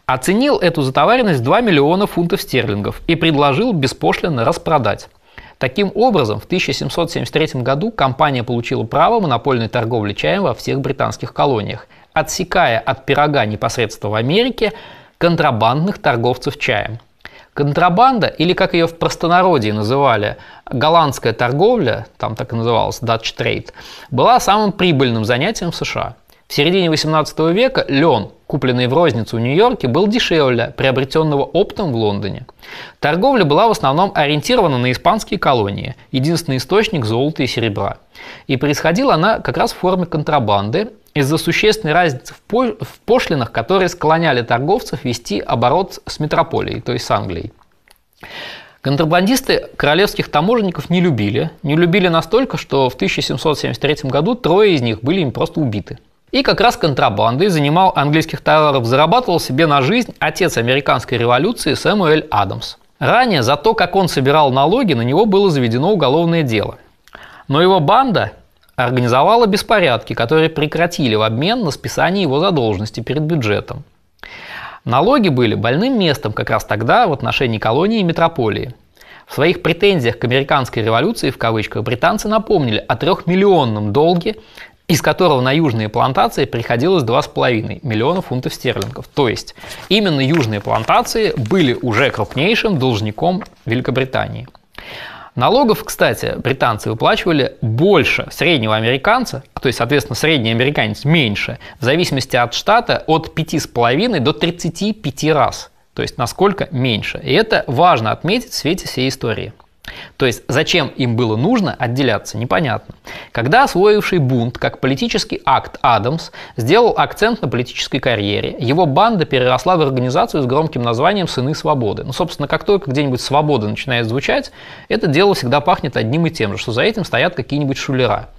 оценил эту затоваренность в 2 миллиона фунтов стерлингов и предложил беспошлино распродать. Таким образом, в 1773 году компания получила право монопольной торговли чаем во всех британских колониях, отсекая от пирога непосредственно в Америке контрабандных торговцев чаем. Контрабанда, или как ее в простонародье называли, голландская торговля, там так и называлась Dutch Trade, была самым прибыльным занятием в США – в середине 18 века лен, купленный в розницу в Нью-Йорке, был дешевле приобретенного оптом в Лондоне. Торговля была в основном ориентирована на испанские колонии, единственный источник золота и серебра. И происходила она как раз в форме контрабанды из-за существенной разницы в пошлинах, которые склоняли торговцев вести оборот с метрополией, то есть с Англией. Контрабандисты королевских таможенников не любили. Не любили настолько, что в 1773 году трое из них были им просто убиты. И как раз контрабандой занимал английских товаров, зарабатывал себе на жизнь отец американской революции Сэмуэль Адамс. Ранее за то, как он собирал налоги, на него было заведено уголовное дело. Но его банда организовала беспорядки, которые прекратили в обмен на списание его задолженности перед бюджетом. Налоги были больным местом как раз тогда в отношении колонии и метрополии. В своих претензиях к американской революции в кавычках британцы напомнили о трехмиллионном долге из которого на южные плантации приходилось 2,5 миллиона фунтов стерлингов. То есть именно южные плантации были уже крупнейшим должником Великобритании. Налогов, кстати, британцы выплачивали больше среднего американца, то есть, соответственно, средний американец меньше, в зависимости от штата от 5,5 до 35 раз, то есть насколько меньше. И это важно отметить в свете всей истории. То есть зачем им было нужно отделяться, непонятно. Когда освоивший бунт как политический акт Адамс сделал акцент на политической карьере, его банда переросла в организацию с громким названием «Сыны свободы». Ну, собственно, как только где-нибудь «свобода» начинает звучать, это дело всегда пахнет одним и тем же, что за этим стоят какие-нибудь шулера.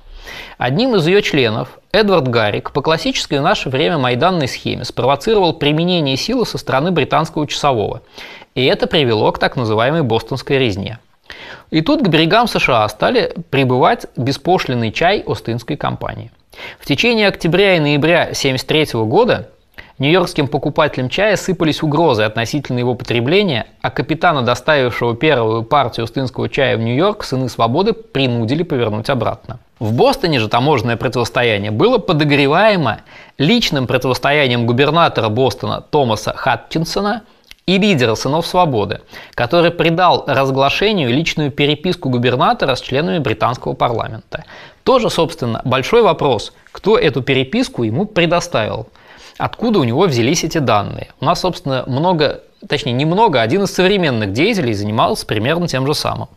Одним из ее членов, Эдвард Гарик по классической в наше время майданной схеме спровоцировал применение силы со стороны британского часового. И это привело к так называемой бостонской резне. И тут к берегам США стали прибывать беспошлиный чай Остинской компании. В течение октября и ноября 1973 года Нью-Йоркским покупателям чая сыпались угрозы относительно его потребления, а капитана, доставившего первую партию остинского чая в Нью-Йорк, сыны свободы принудили повернуть обратно. В Бостоне же таможенное противостояние было подогреваемо личным противостоянием губернатора Бостона Томаса Хатчинсона – и лидера «Сынов свободы», который придал разглашению личную переписку губернатора с членами британского парламента. Тоже, собственно, большой вопрос, кто эту переписку ему предоставил. Откуда у него взялись эти данные? У нас, собственно, много, точнее, немного, один из современных деятелей занимался примерно тем же самым.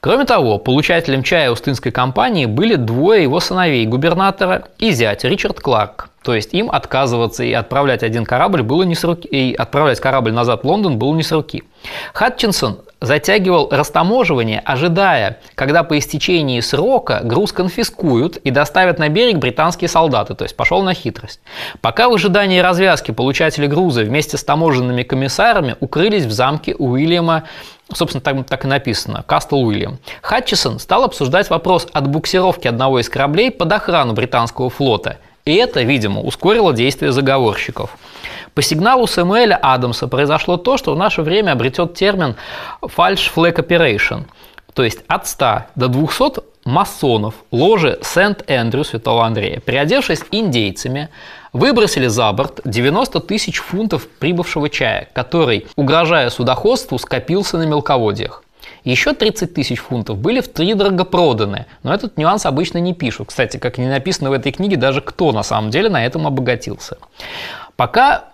Кроме того, получателем чая устынской компании были двое его сыновей, губернатора и зять Ричард Кларк. То есть им отказываться и отправлять один корабль было не с руки, и отправлять корабль назад в Лондон было не с руки. Хатчинсон затягивал растаможивание, ожидая, когда по истечении срока груз конфискуют и доставят на берег британские солдаты, то есть пошел на хитрость. Пока в ожидании развязки получатели груза вместе с таможенными комиссарами укрылись в замке Уильяма Собственно, там так и написано. Кастл Уильям. Хатчисон стал обсуждать вопрос отбуксировки одного из кораблей под охрану британского флота – и это, видимо, ускорило действие заговорщиков. По сигналу Сэмуэля Адамса произошло то, что в наше время обретет термин «фальш флэк оперейшн», то есть от 100 до 200 масонов ложи Сент-Эндрю Святого Андрея, переодевшись индейцами, выбросили за борт 90 тысяч фунтов прибывшего чая, который, угрожая судоходству, скопился на мелководьях. Еще 30 тысяч фунтов были в три дорого проданы, но этот нюанс обычно не пишут. Кстати, как не написано в этой книге, даже кто на самом деле на этом обогатился. Пока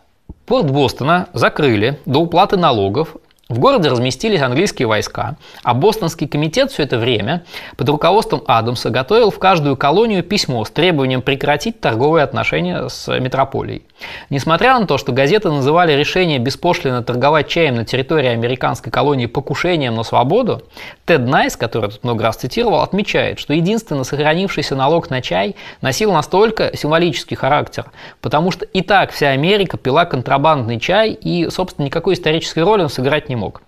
порт Бостона закрыли до уплаты налогов, в городе разместились английские войска, а Бостонский комитет все это время под руководством Адамса готовил в каждую колонию письмо с требованием прекратить торговые отношения с метрополией. Несмотря на то, что газеты называли решение беспошлино торговать чаем на территории американской колонии покушением на свободу, Тед Найс, который тут много раз цитировал, отмечает, что единственно сохранившийся налог на чай носил настолько символический характер, потому что и так вся Америка пила контрабандный чай и, собственно, никакой исторической роли он сыграть не мог.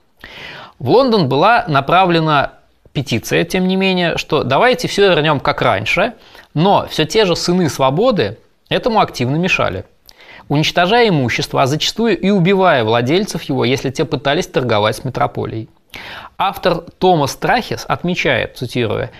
В Лондон была направлена петиция, тем не менее, что давайте все вернем как раньше, но все те же сыны свободы этому активно мешали – уничтожая имущество, а зачастую и убивая владельцев его, если те пытались торговать с метрополией. Автор Томас Трахис отмечает, цитируя,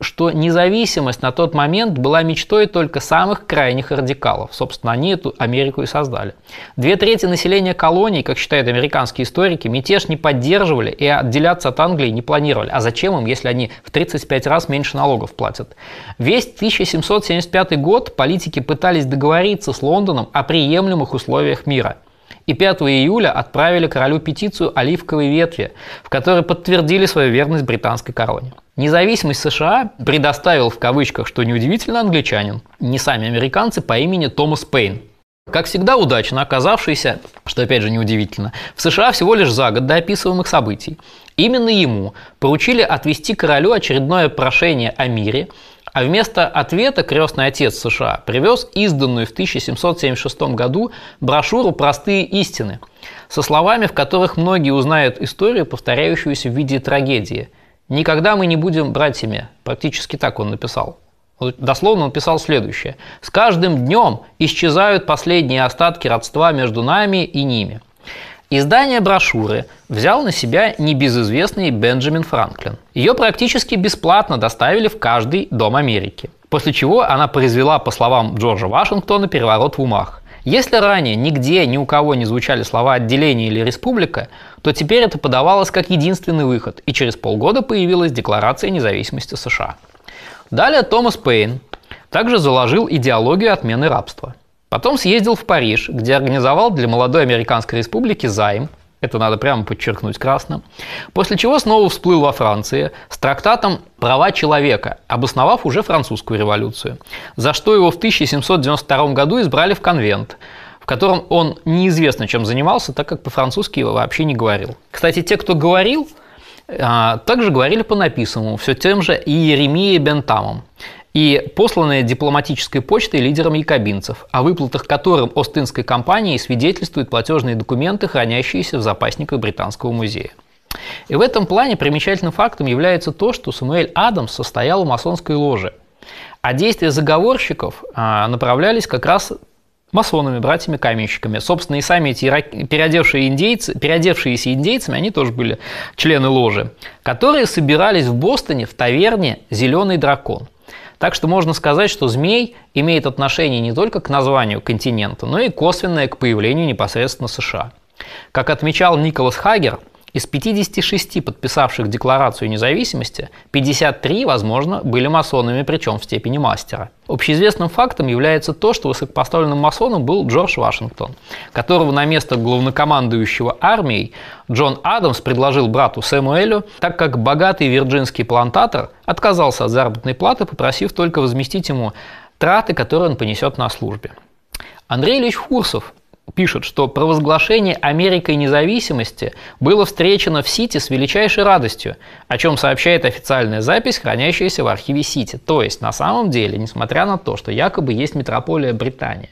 что независимость на тот момент была мечтой только самых крайних радикалов. Собственно, они эту Америку и создали. Две трети населения колоний, как считают американские историки, мятеж не поддерживали и отделяться от Англии не планировали. А зачем им, если они в 35 раз меньше налогов платят? Весь 1775 год политики пытались договориться с Лондоном о приемлемых условиях мира – и 5 июля отправили королю петицию оливковой ветви, в которой подтвердили свою верность британской короне. Независимость США предоставил в кавычках, что неудивительно, англичанин, не сами американцы, по имени Томас Пейн. Как всегда удачно оказавшийся, что опять же неудивительно, в США всего лишь за год до описываемых событий. Именно ему поручили отвести королю очередное прошение о мире, а вместо ответа крестный отец США привез изданную в 1776 году брошюру «Простые истины» со словами, в которых многие узнают историю, повторяющуюся в виде трагедии – Никогда мы не будем братьями. Практически так он написал. Дословно он писал следующее. С каждым днем исчезают последние остатки родства между нами и ними. Издание брошюры взял на себя небезызвестный Бенджамин Франклин. Ее практически бесплатно доставили в каждый дом Америки. После чего она произвела, по словам Джорджа Вашингтона, переворот в умах. Если ранее нигде ни у кого не звучали слова «отделение» или «республика», то теперь это подавалось как единственный выход, и через полгода появилась Декларация независимости США. Далее Томас Пейн также заложил идеологию отмены рабства. Потом съездил в Париж, где организовал для молодой американской республики займ – это надо прямо подчеркнуть красным, после чего снова всплыл во Франции с трактатом «Права человека», обосновав уже французскую революцию, за что его в 1792 году избрали в конвент, в котором он неизвестно чем занимался, так как по-французски его вообще не говорил. Кстати, те, кто говорил, а, также говорили по написанному, все тем же Иеремии Бентамом и посланная дипломатической почтой лидерам якобинцев, о выплатах которым Остинской компании свидетельствуют платежные документы, хранящиеся в запасниках Британского музея. И в этом плане примечательным фактом является то, что Самуэль Адамс состоял в масонской ложе, а действия заговорщиков а, направлялись как раз масонами, братьями-каменщиками. Собственно, и сами эти переодевшие индейцы, переодевшиеся индейцами, они тоже были члены ложи, которые собирались в Бостоне в таверне «Зеленый дракон». Так что можно сказать, что змей имеет отношение не только к названию континента, но и косвенное к появлению непосредственно США. Как отмечал Николас Хагер, из 56 подписавших Декларацию независимости, 53, возможно, были масонами, причем в степени мастера. Общеизвестным фактом является то, что высокопоставленным масоном был Джордж Вашингтон, которого на место главнокомандующего армией Джон Адамс предложил брату Сэмуэлю, так как богатый вирджинский плантатор отказался от заработной платы, попросив только возместить ему траты, которые он понесет на службе. Андрей Ильич Фурсов пишет, что провозглашение Америкой независимости было встречено в Сити с величайшей радостью, о чем сообщает официальная запись, хранящаяся в архиве Сити. То есть, на самом деле, несмотря на то, что якобы есть метрополия Британия,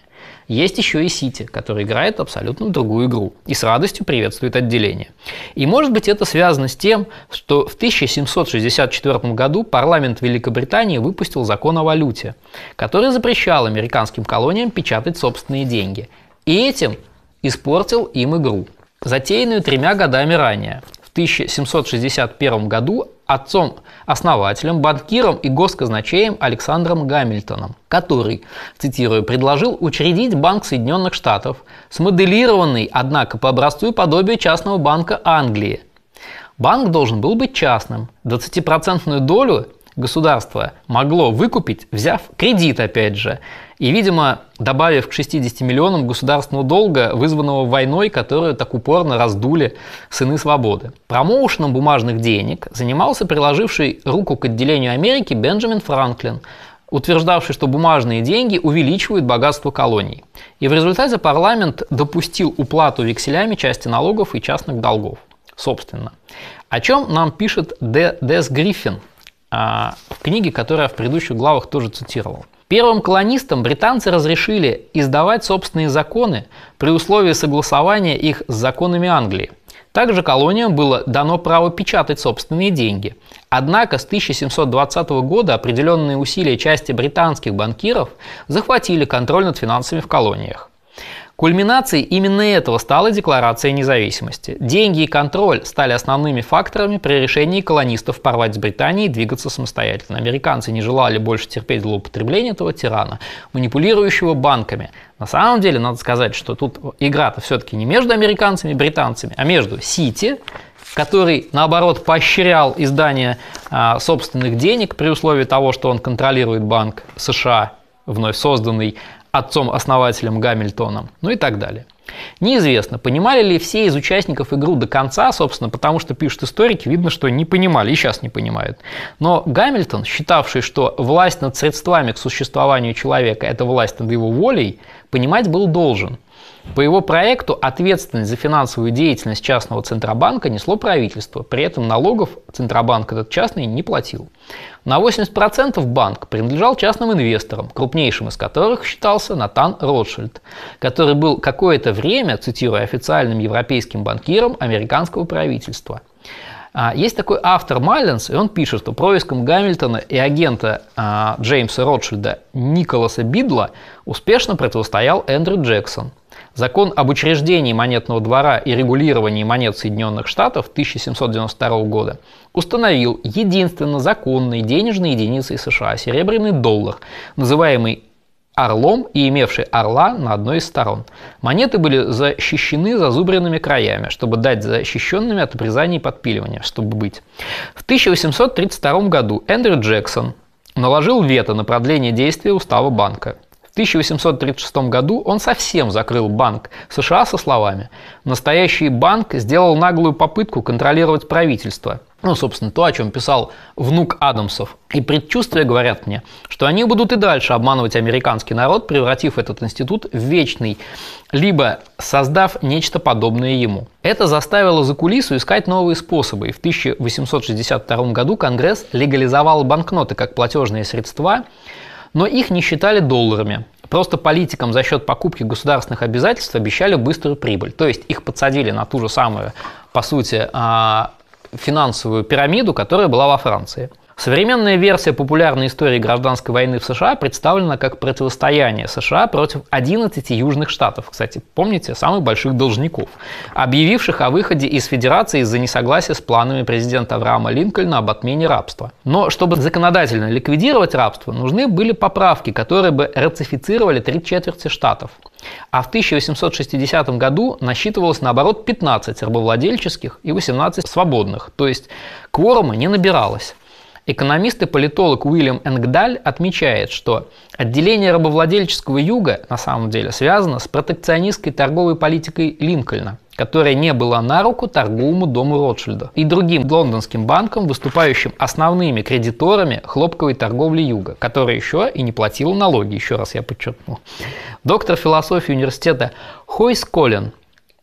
есть еще и Сити, который играет абсолютно другую игру и с радостью приветствует отделение. И может быть это связано с тем, что в 1764 году парламент Великобритании выпустил закон о валюте, который запрещал американским колониям печатать собственные деньги – и этим испортил им игру, затеянную тремя годами ранее. В 1761 году отцом-основателем, банкиром и госказначеем Александром Гамильтоном, который, цитирую, предложил учредить Банк Соединенных Штатов, смоделированный, однако, по образцу и подобию частного банка Англии. Банк должен был быть частным. 20% долю государство могло выкупить, взяв кредит опять же. И, видимо, добавив к 60 миллионам государственного долга, вызванного войной, которую так упорно раздули сыны свободы. Промоушеном бумажных денег занимался приложивший руку к отделению Америки Бенджамин Франклин, утверждавший, что бумажные деньги увеличивают богатство колоний. И в результате парламент допустил уплату векселями части налогов и частных долгов. Собственно. О чем нам пишет Д. Дес Гриффин а, в книге, которую я в предыдущих главах тоже цитировал. Первым колонистам британцы разрешили издавать собственные законы при условии согласования их с законами Англии. Также колониям было дано право печатать собственные деньги. Однако с 1720 года определенные усилия части британских банкиров захватили контроль над финансами в колониях. Кульминацией именно этого стала Декларация независимости. Деньги и контроль стали основными факторами при решении колонистов порвать с Британией и двигаться самостоятельно. Американцы не желали больше терпеть злоупотребление этого тирана, манипулирующего банками. На самом деле, надо сказать, что тут игра-то все-таки не между американцами и британцами, а между Сити, который, наоборот, поощрял издание а, собственных денег при условии того, что он контролирует банк США, вновь созданный, отцом-основателем Гамильтоном, ну и так далее. Неизвестно, понимали ли все из участников игру до конца, собственно, потому что пишут историки, видно, что не понимали и сейчас не понимают. Но Гамильтон, считавший, что власть над средствами к существованию человека – это власть над его волей, понимать был должен – по его проекту ответственность за финансовую деятельность частного Центробанка несло правительство, при этом налогов Центробанк этот частный не платил. На 80% банк принадлежал частным инвесторам, крупнейшим из которых считался Натан Ротшильд, который был какое-то время, цитируя официальным европейским банкиром американского правительства. А, есть такой автор Майленс, и он пишет, что происком Гамильтона и агента а, Джеймса Ротшильда Николаса Бидла успешно противостоял Эндрю Джексон. Закон об учреждении монетного двора и регулировании монет Соединенных Штатов 1792 года установил единственно законные денежные единицы США серебряный доллар, называемый орлом и имевший орла на одной из сторон. Монеты были защищены зазубренными краями, чтобы дать защищенными от обрезания и подпиливания, чтобы быть. В 1832 году Эндрю Джексон наложил вето на продление действия устава банка. 1836 году он совсем закрыл банк США со словами «Настоящий банк сделал наглую попытку контролировать правительство». Ну, собственно, то, о чем писал внук Адамсов. И предчувствия говорят мне, что они будут и дальше обманывать американский народ, превратив этот институт в вечный, либо создав нечто подобное ему. Это заставило за кулису искать новые способы, и в 1862 году Конгресс легализовал банкноты как платежные средства, но их не считали долларами. Просто политикам за счет покупки государственных обязательств обещали быструю прибыль. То есть их подсадили на ту же самую, по сути, а, финансовую пирамиду, которая была во Франции. Современная версия популярной истории гражданской войны в США представлена как противостояние США против 11 южных штатов, кстати, помните, самых больших должников, объявивших о выходе из Федерации из-за несогласия с планами президента Авраама Линкольна об отмене рабства. Но чтобы законодательно ликвидировать рабство, нужны были поправки, которые бы ратифицировали три четверти штатов. А в 1860 году насчитывалось, наоборот, 15 рабовладельческих и 18 свободных, то есть кворума не набиралось. Экономист и политолог Уильям Энгдаль отмечает, что отделение рабовладельческого юга на самом деле связано с протекционистской торговой политикой Линкольна, которая не была на руку торговому дому Ротшильда и другим лондонским банкам, выступающим основными кредиторами хлопковой торговли Юга, которая еще и не платила налоги, еще раз я подчеркну. Доктор философии университета Хойс Коллин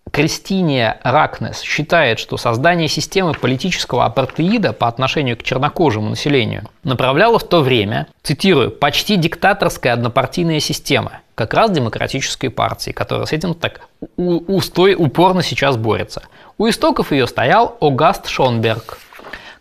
Кристиния Ракнес считает, что создание системы политического апартеида по отношению к чернокожему населению направляло в то время, цитирую, «почти диктаторская однопартийная система, как раз демократической партии, которая с этим так устой, упорно сейчас борется». У истоков ее стоял Огаст Шонберг,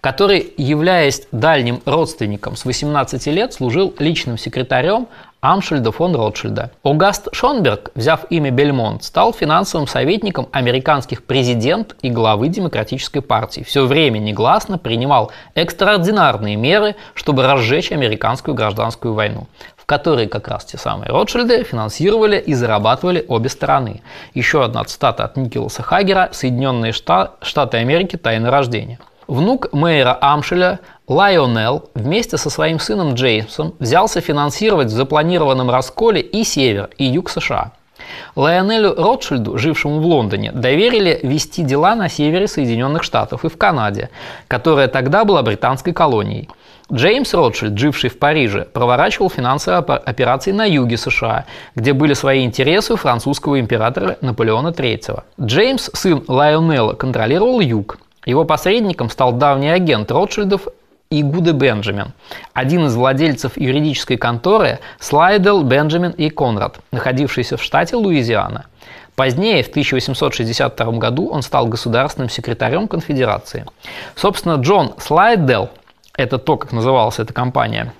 который, являясь дальним родственником с 18 лет, служил личным секретарем Амшельда фон Ротшильда. Огаст Шонберг, взяв имя Бельмонт, стал финансовым советником американских президент и главы Демократической партии. Все время негласно принимал экстраординарные меры, чтобы разжечь американскую гражданскую войну которые как раз те самые Ротшильды финансировали и зарабатывали обе стороны. Еще одна цитата от Николаса Хагера «Соединенные Штаты Америки. Тайны рождения». Внук мэра Амшеля Лайонел вместе со своим сыном Джеймсом взялся финансировать в запланированном расколе и север, и юг США. Лайонелю Ротшильду, жившему в Лондоне, доверили вести дела на севере Соединенных Штатов и в Канаде, которая тогда была британской колонией. Джеймс Ротшильд, живший в Париже, проворачивал финансовые операции на юге США, где были свои интересы у французского императора Наполеона III. Джеймс, сын Лайонелла, контролировал юг, его посредником стал давний агент Ротшильдов Игуде Бенджамин, один из владельцев юридической конторы Слайдел, Бенджамин и Конрад, находившийся в штате Луизиана. Позднее, в 1862 году, он стал государственным секретарем конфедерации. Собственно, Джон Слайдел, это то, как называлась эта компания,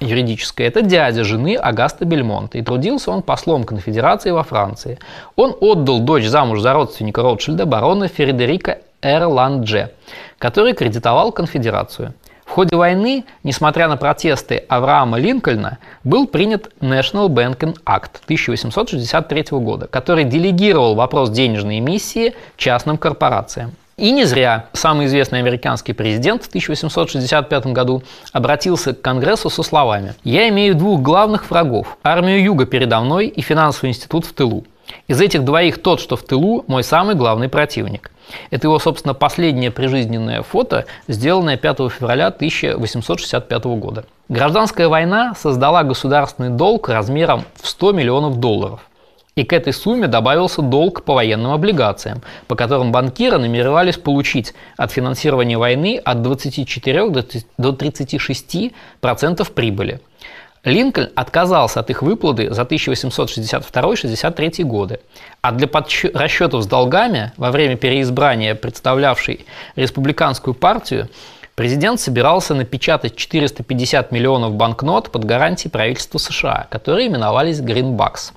юридическая, это дядя жены Агаста Бельмонта, и трудился он послом конфедерации во Франции. Он отдал дочь замуж за родственника Ротшильда, барона Фредерика Эрландже, который кредитовал конфедерацию. В ходе войны, несмотря на протесты Авраама Линкольна, был принят National Banking Act 1863 года, который делегировал вопрос денежной эмиссии частным корпорациям. И не зря самый известный американский президент в 1865 году обратился к Конгрессу со словами «Я имею двух главных врагов – армию Юга передо мной и финансовый институт в тылу. Из этих двоих тот, что в тылу, мой самый главный противник. Это его, собственно, последнее прижизненное фото, сделанное 5 февраля 1865 года. Гражданская война создала государственный долг размером в 100 миллионов долларов. И к этой сумме добавился долг по военным облигациям, по которым банкиры намеревались получить от финансирования войны от 24 до 36% прибыли. Линкольн отказался от их выплаты за 1862-63 годы, а для расчетов с долгами во время переизбрания, представлявшей республиканскую партию, президент собирался напечатать 450 миллионов банкнот под гарантией правительства США, которые именовались «Гринбакс».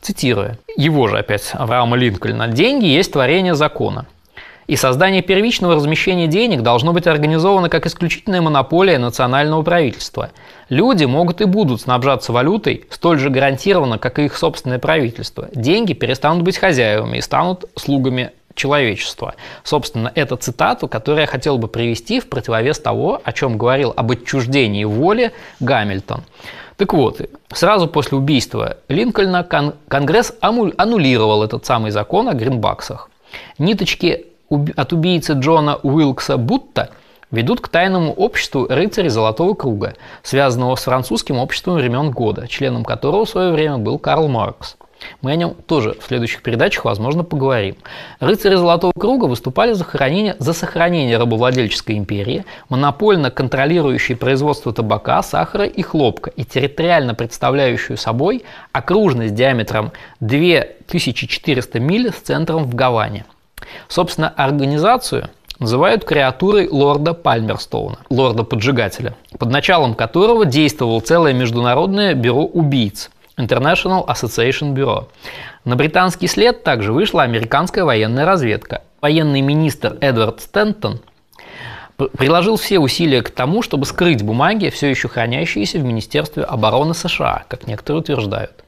Цитирую, его же опять Авраама Линкольна, «Деньги есть творение закона». И создание первичного размещения денег должно быть организовано как исключительная монополия национального правительства. Люди могут и будут снабжаться валютой столь же гарантированно, как и их собственное правительство. Деньги перестанут быть хозяевами и станут слугами человечества. Собственно, это цитату, которую я хотел бы привести в противовес того, о чем говорил об отчуждении воли Гамильтон. Так вот, сразу после убийства Линкольна кон Конгресс аннулировал этот самый закон о гринбаксах. Ниточки от убийцы Джона Уилкса Бутта ведут к тайному обществу рыцарей Золотого Круга, связанного с французским обществом времен года, членом которого в свое время был Карл Маркс. Мы о нем тоже в следующих передачах, возможно, поговорим. Рыцари Золотого Круга выступали за, хранение, за сохранение рабовладельческой империи, монопольно контролирующей производство табака, сахара и хлопка и территориально представляющую собой окружность диаметром 2400 миль с центром в Гаване – Собственно, организацию называют креатурой лорда Пальмерстоуна, лорда-поджигателя, под началом которого действовал целое международное бюро убийц – International Association Bureau. На британский след также вышла американская военная разведка. Военный министр Эдвард Стентон приложил все усилия к тому, чтобы скрыть бумаги, все еще хранящиеся в Министерстве обороны США, как некоторые утверждают.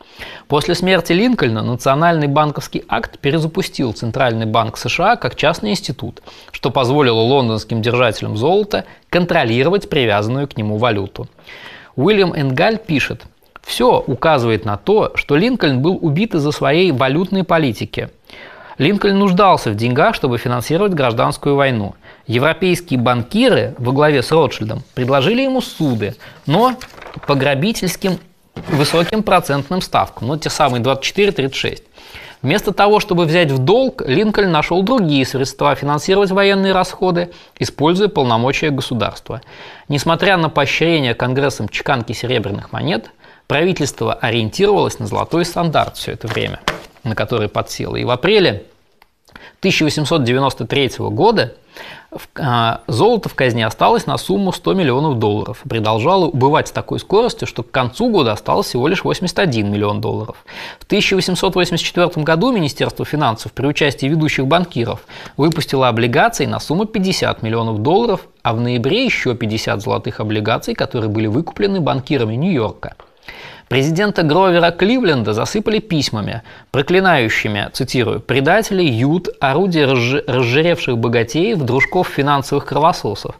После смерти Линкольна Национальный банковский акт перезапустил Центральный банк США как частный институт, что позволило лондонским держателям золота контролировать привязанную к нему валюту. Уильям Энгаль пишет, все указывает на то, что Линкольн был убит из-за своей валютной политики. Линкольн нуждался в деньгах, чтобы финансировать гражданскую войну. Европейские банкиры во главе с Ротшильдом предложили ему суды, но по грабительским высоким процентным ставкам, ну те самые 24-36. Вместо того, чтобы взять в долг, Линкольн нашел другие средства финансировать военные расходы, используя полномочия государства. Несмотря на поощрение Конгрессом чеканки серебряных монет, правительство ориентировалось на золотой стандарт все это время, на который подсело. И в апреле 1893 года а, золото в казне осталось на сумму 100 миллионов долларов продолжало убывать с такой скоростью, что к концу года осталось всего лишь 81 миллион долларов. В 1884 году Министерство финансов при участии ведущих банкиров выпустило облигации на сумму 50 миллионов долларов, а в ноябре еще 50 золотых облигаций, которые были выкуплены банкирами Нью-Йорка. Президента Гровера Кливленда засыпали письмами, проклинающими, цитирую, «предателей, ют, орудие разж... разжиревших богатеев, дружков финансовых кровососов».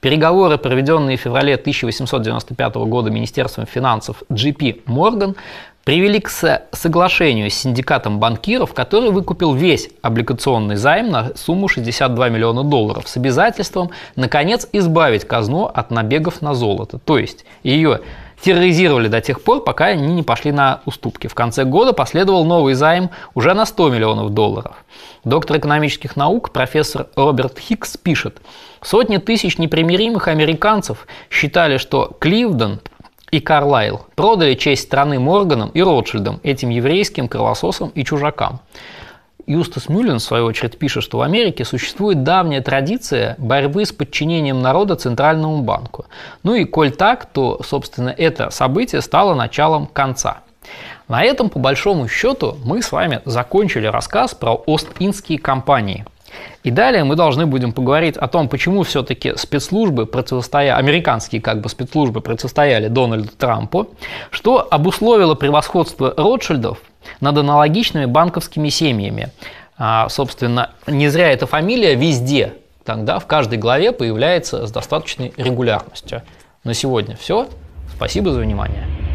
Переговоры, проведенные в феврале 1895 года Министерством финансов Джи.Пи. Морган, привели к соглашению с синдикатом банкиров, который выкупил весь облигационный займ на сумму 62 миллиона долларов с обязательством, наконец, избавить казну от набегов на золото, то есть ее терроризировали до тех пор, пока они не пошли на уступки. В конце года последовал новый займ уже на 100 миллионов долларов. Доктор экономических наук профессор Роберт Хикс пишет, сотни тысяч непримиримых американцев считали, что Кливден и Карлайл продали честь страны Морганам и Ротшильдам, этим еврейским кровососам и чужакам. Юстас Мюллен, в свою очередь, пишет, что в Америке существует давняя традиция борьбы с подчинением народа Центральному банку. Ну и коль так, то, собственно, это событие стало началом конца. На этом, по большому счету, мы с вами закончили рассказ про Ост-Индские компании – и далее мы должны будем поговорить о том, почему все-таки спецслужбы противостояли, американские как бы спецслужбы противостояли Дональду Трампу, что обусловило превосходство Ротшильдов над аналогичными банковскими семьями. А, собственно, не зря эта фамилия везде, тогда в каждой главе появляется с достаточной регулярностью. На сегодня все. Спасибо за внимание.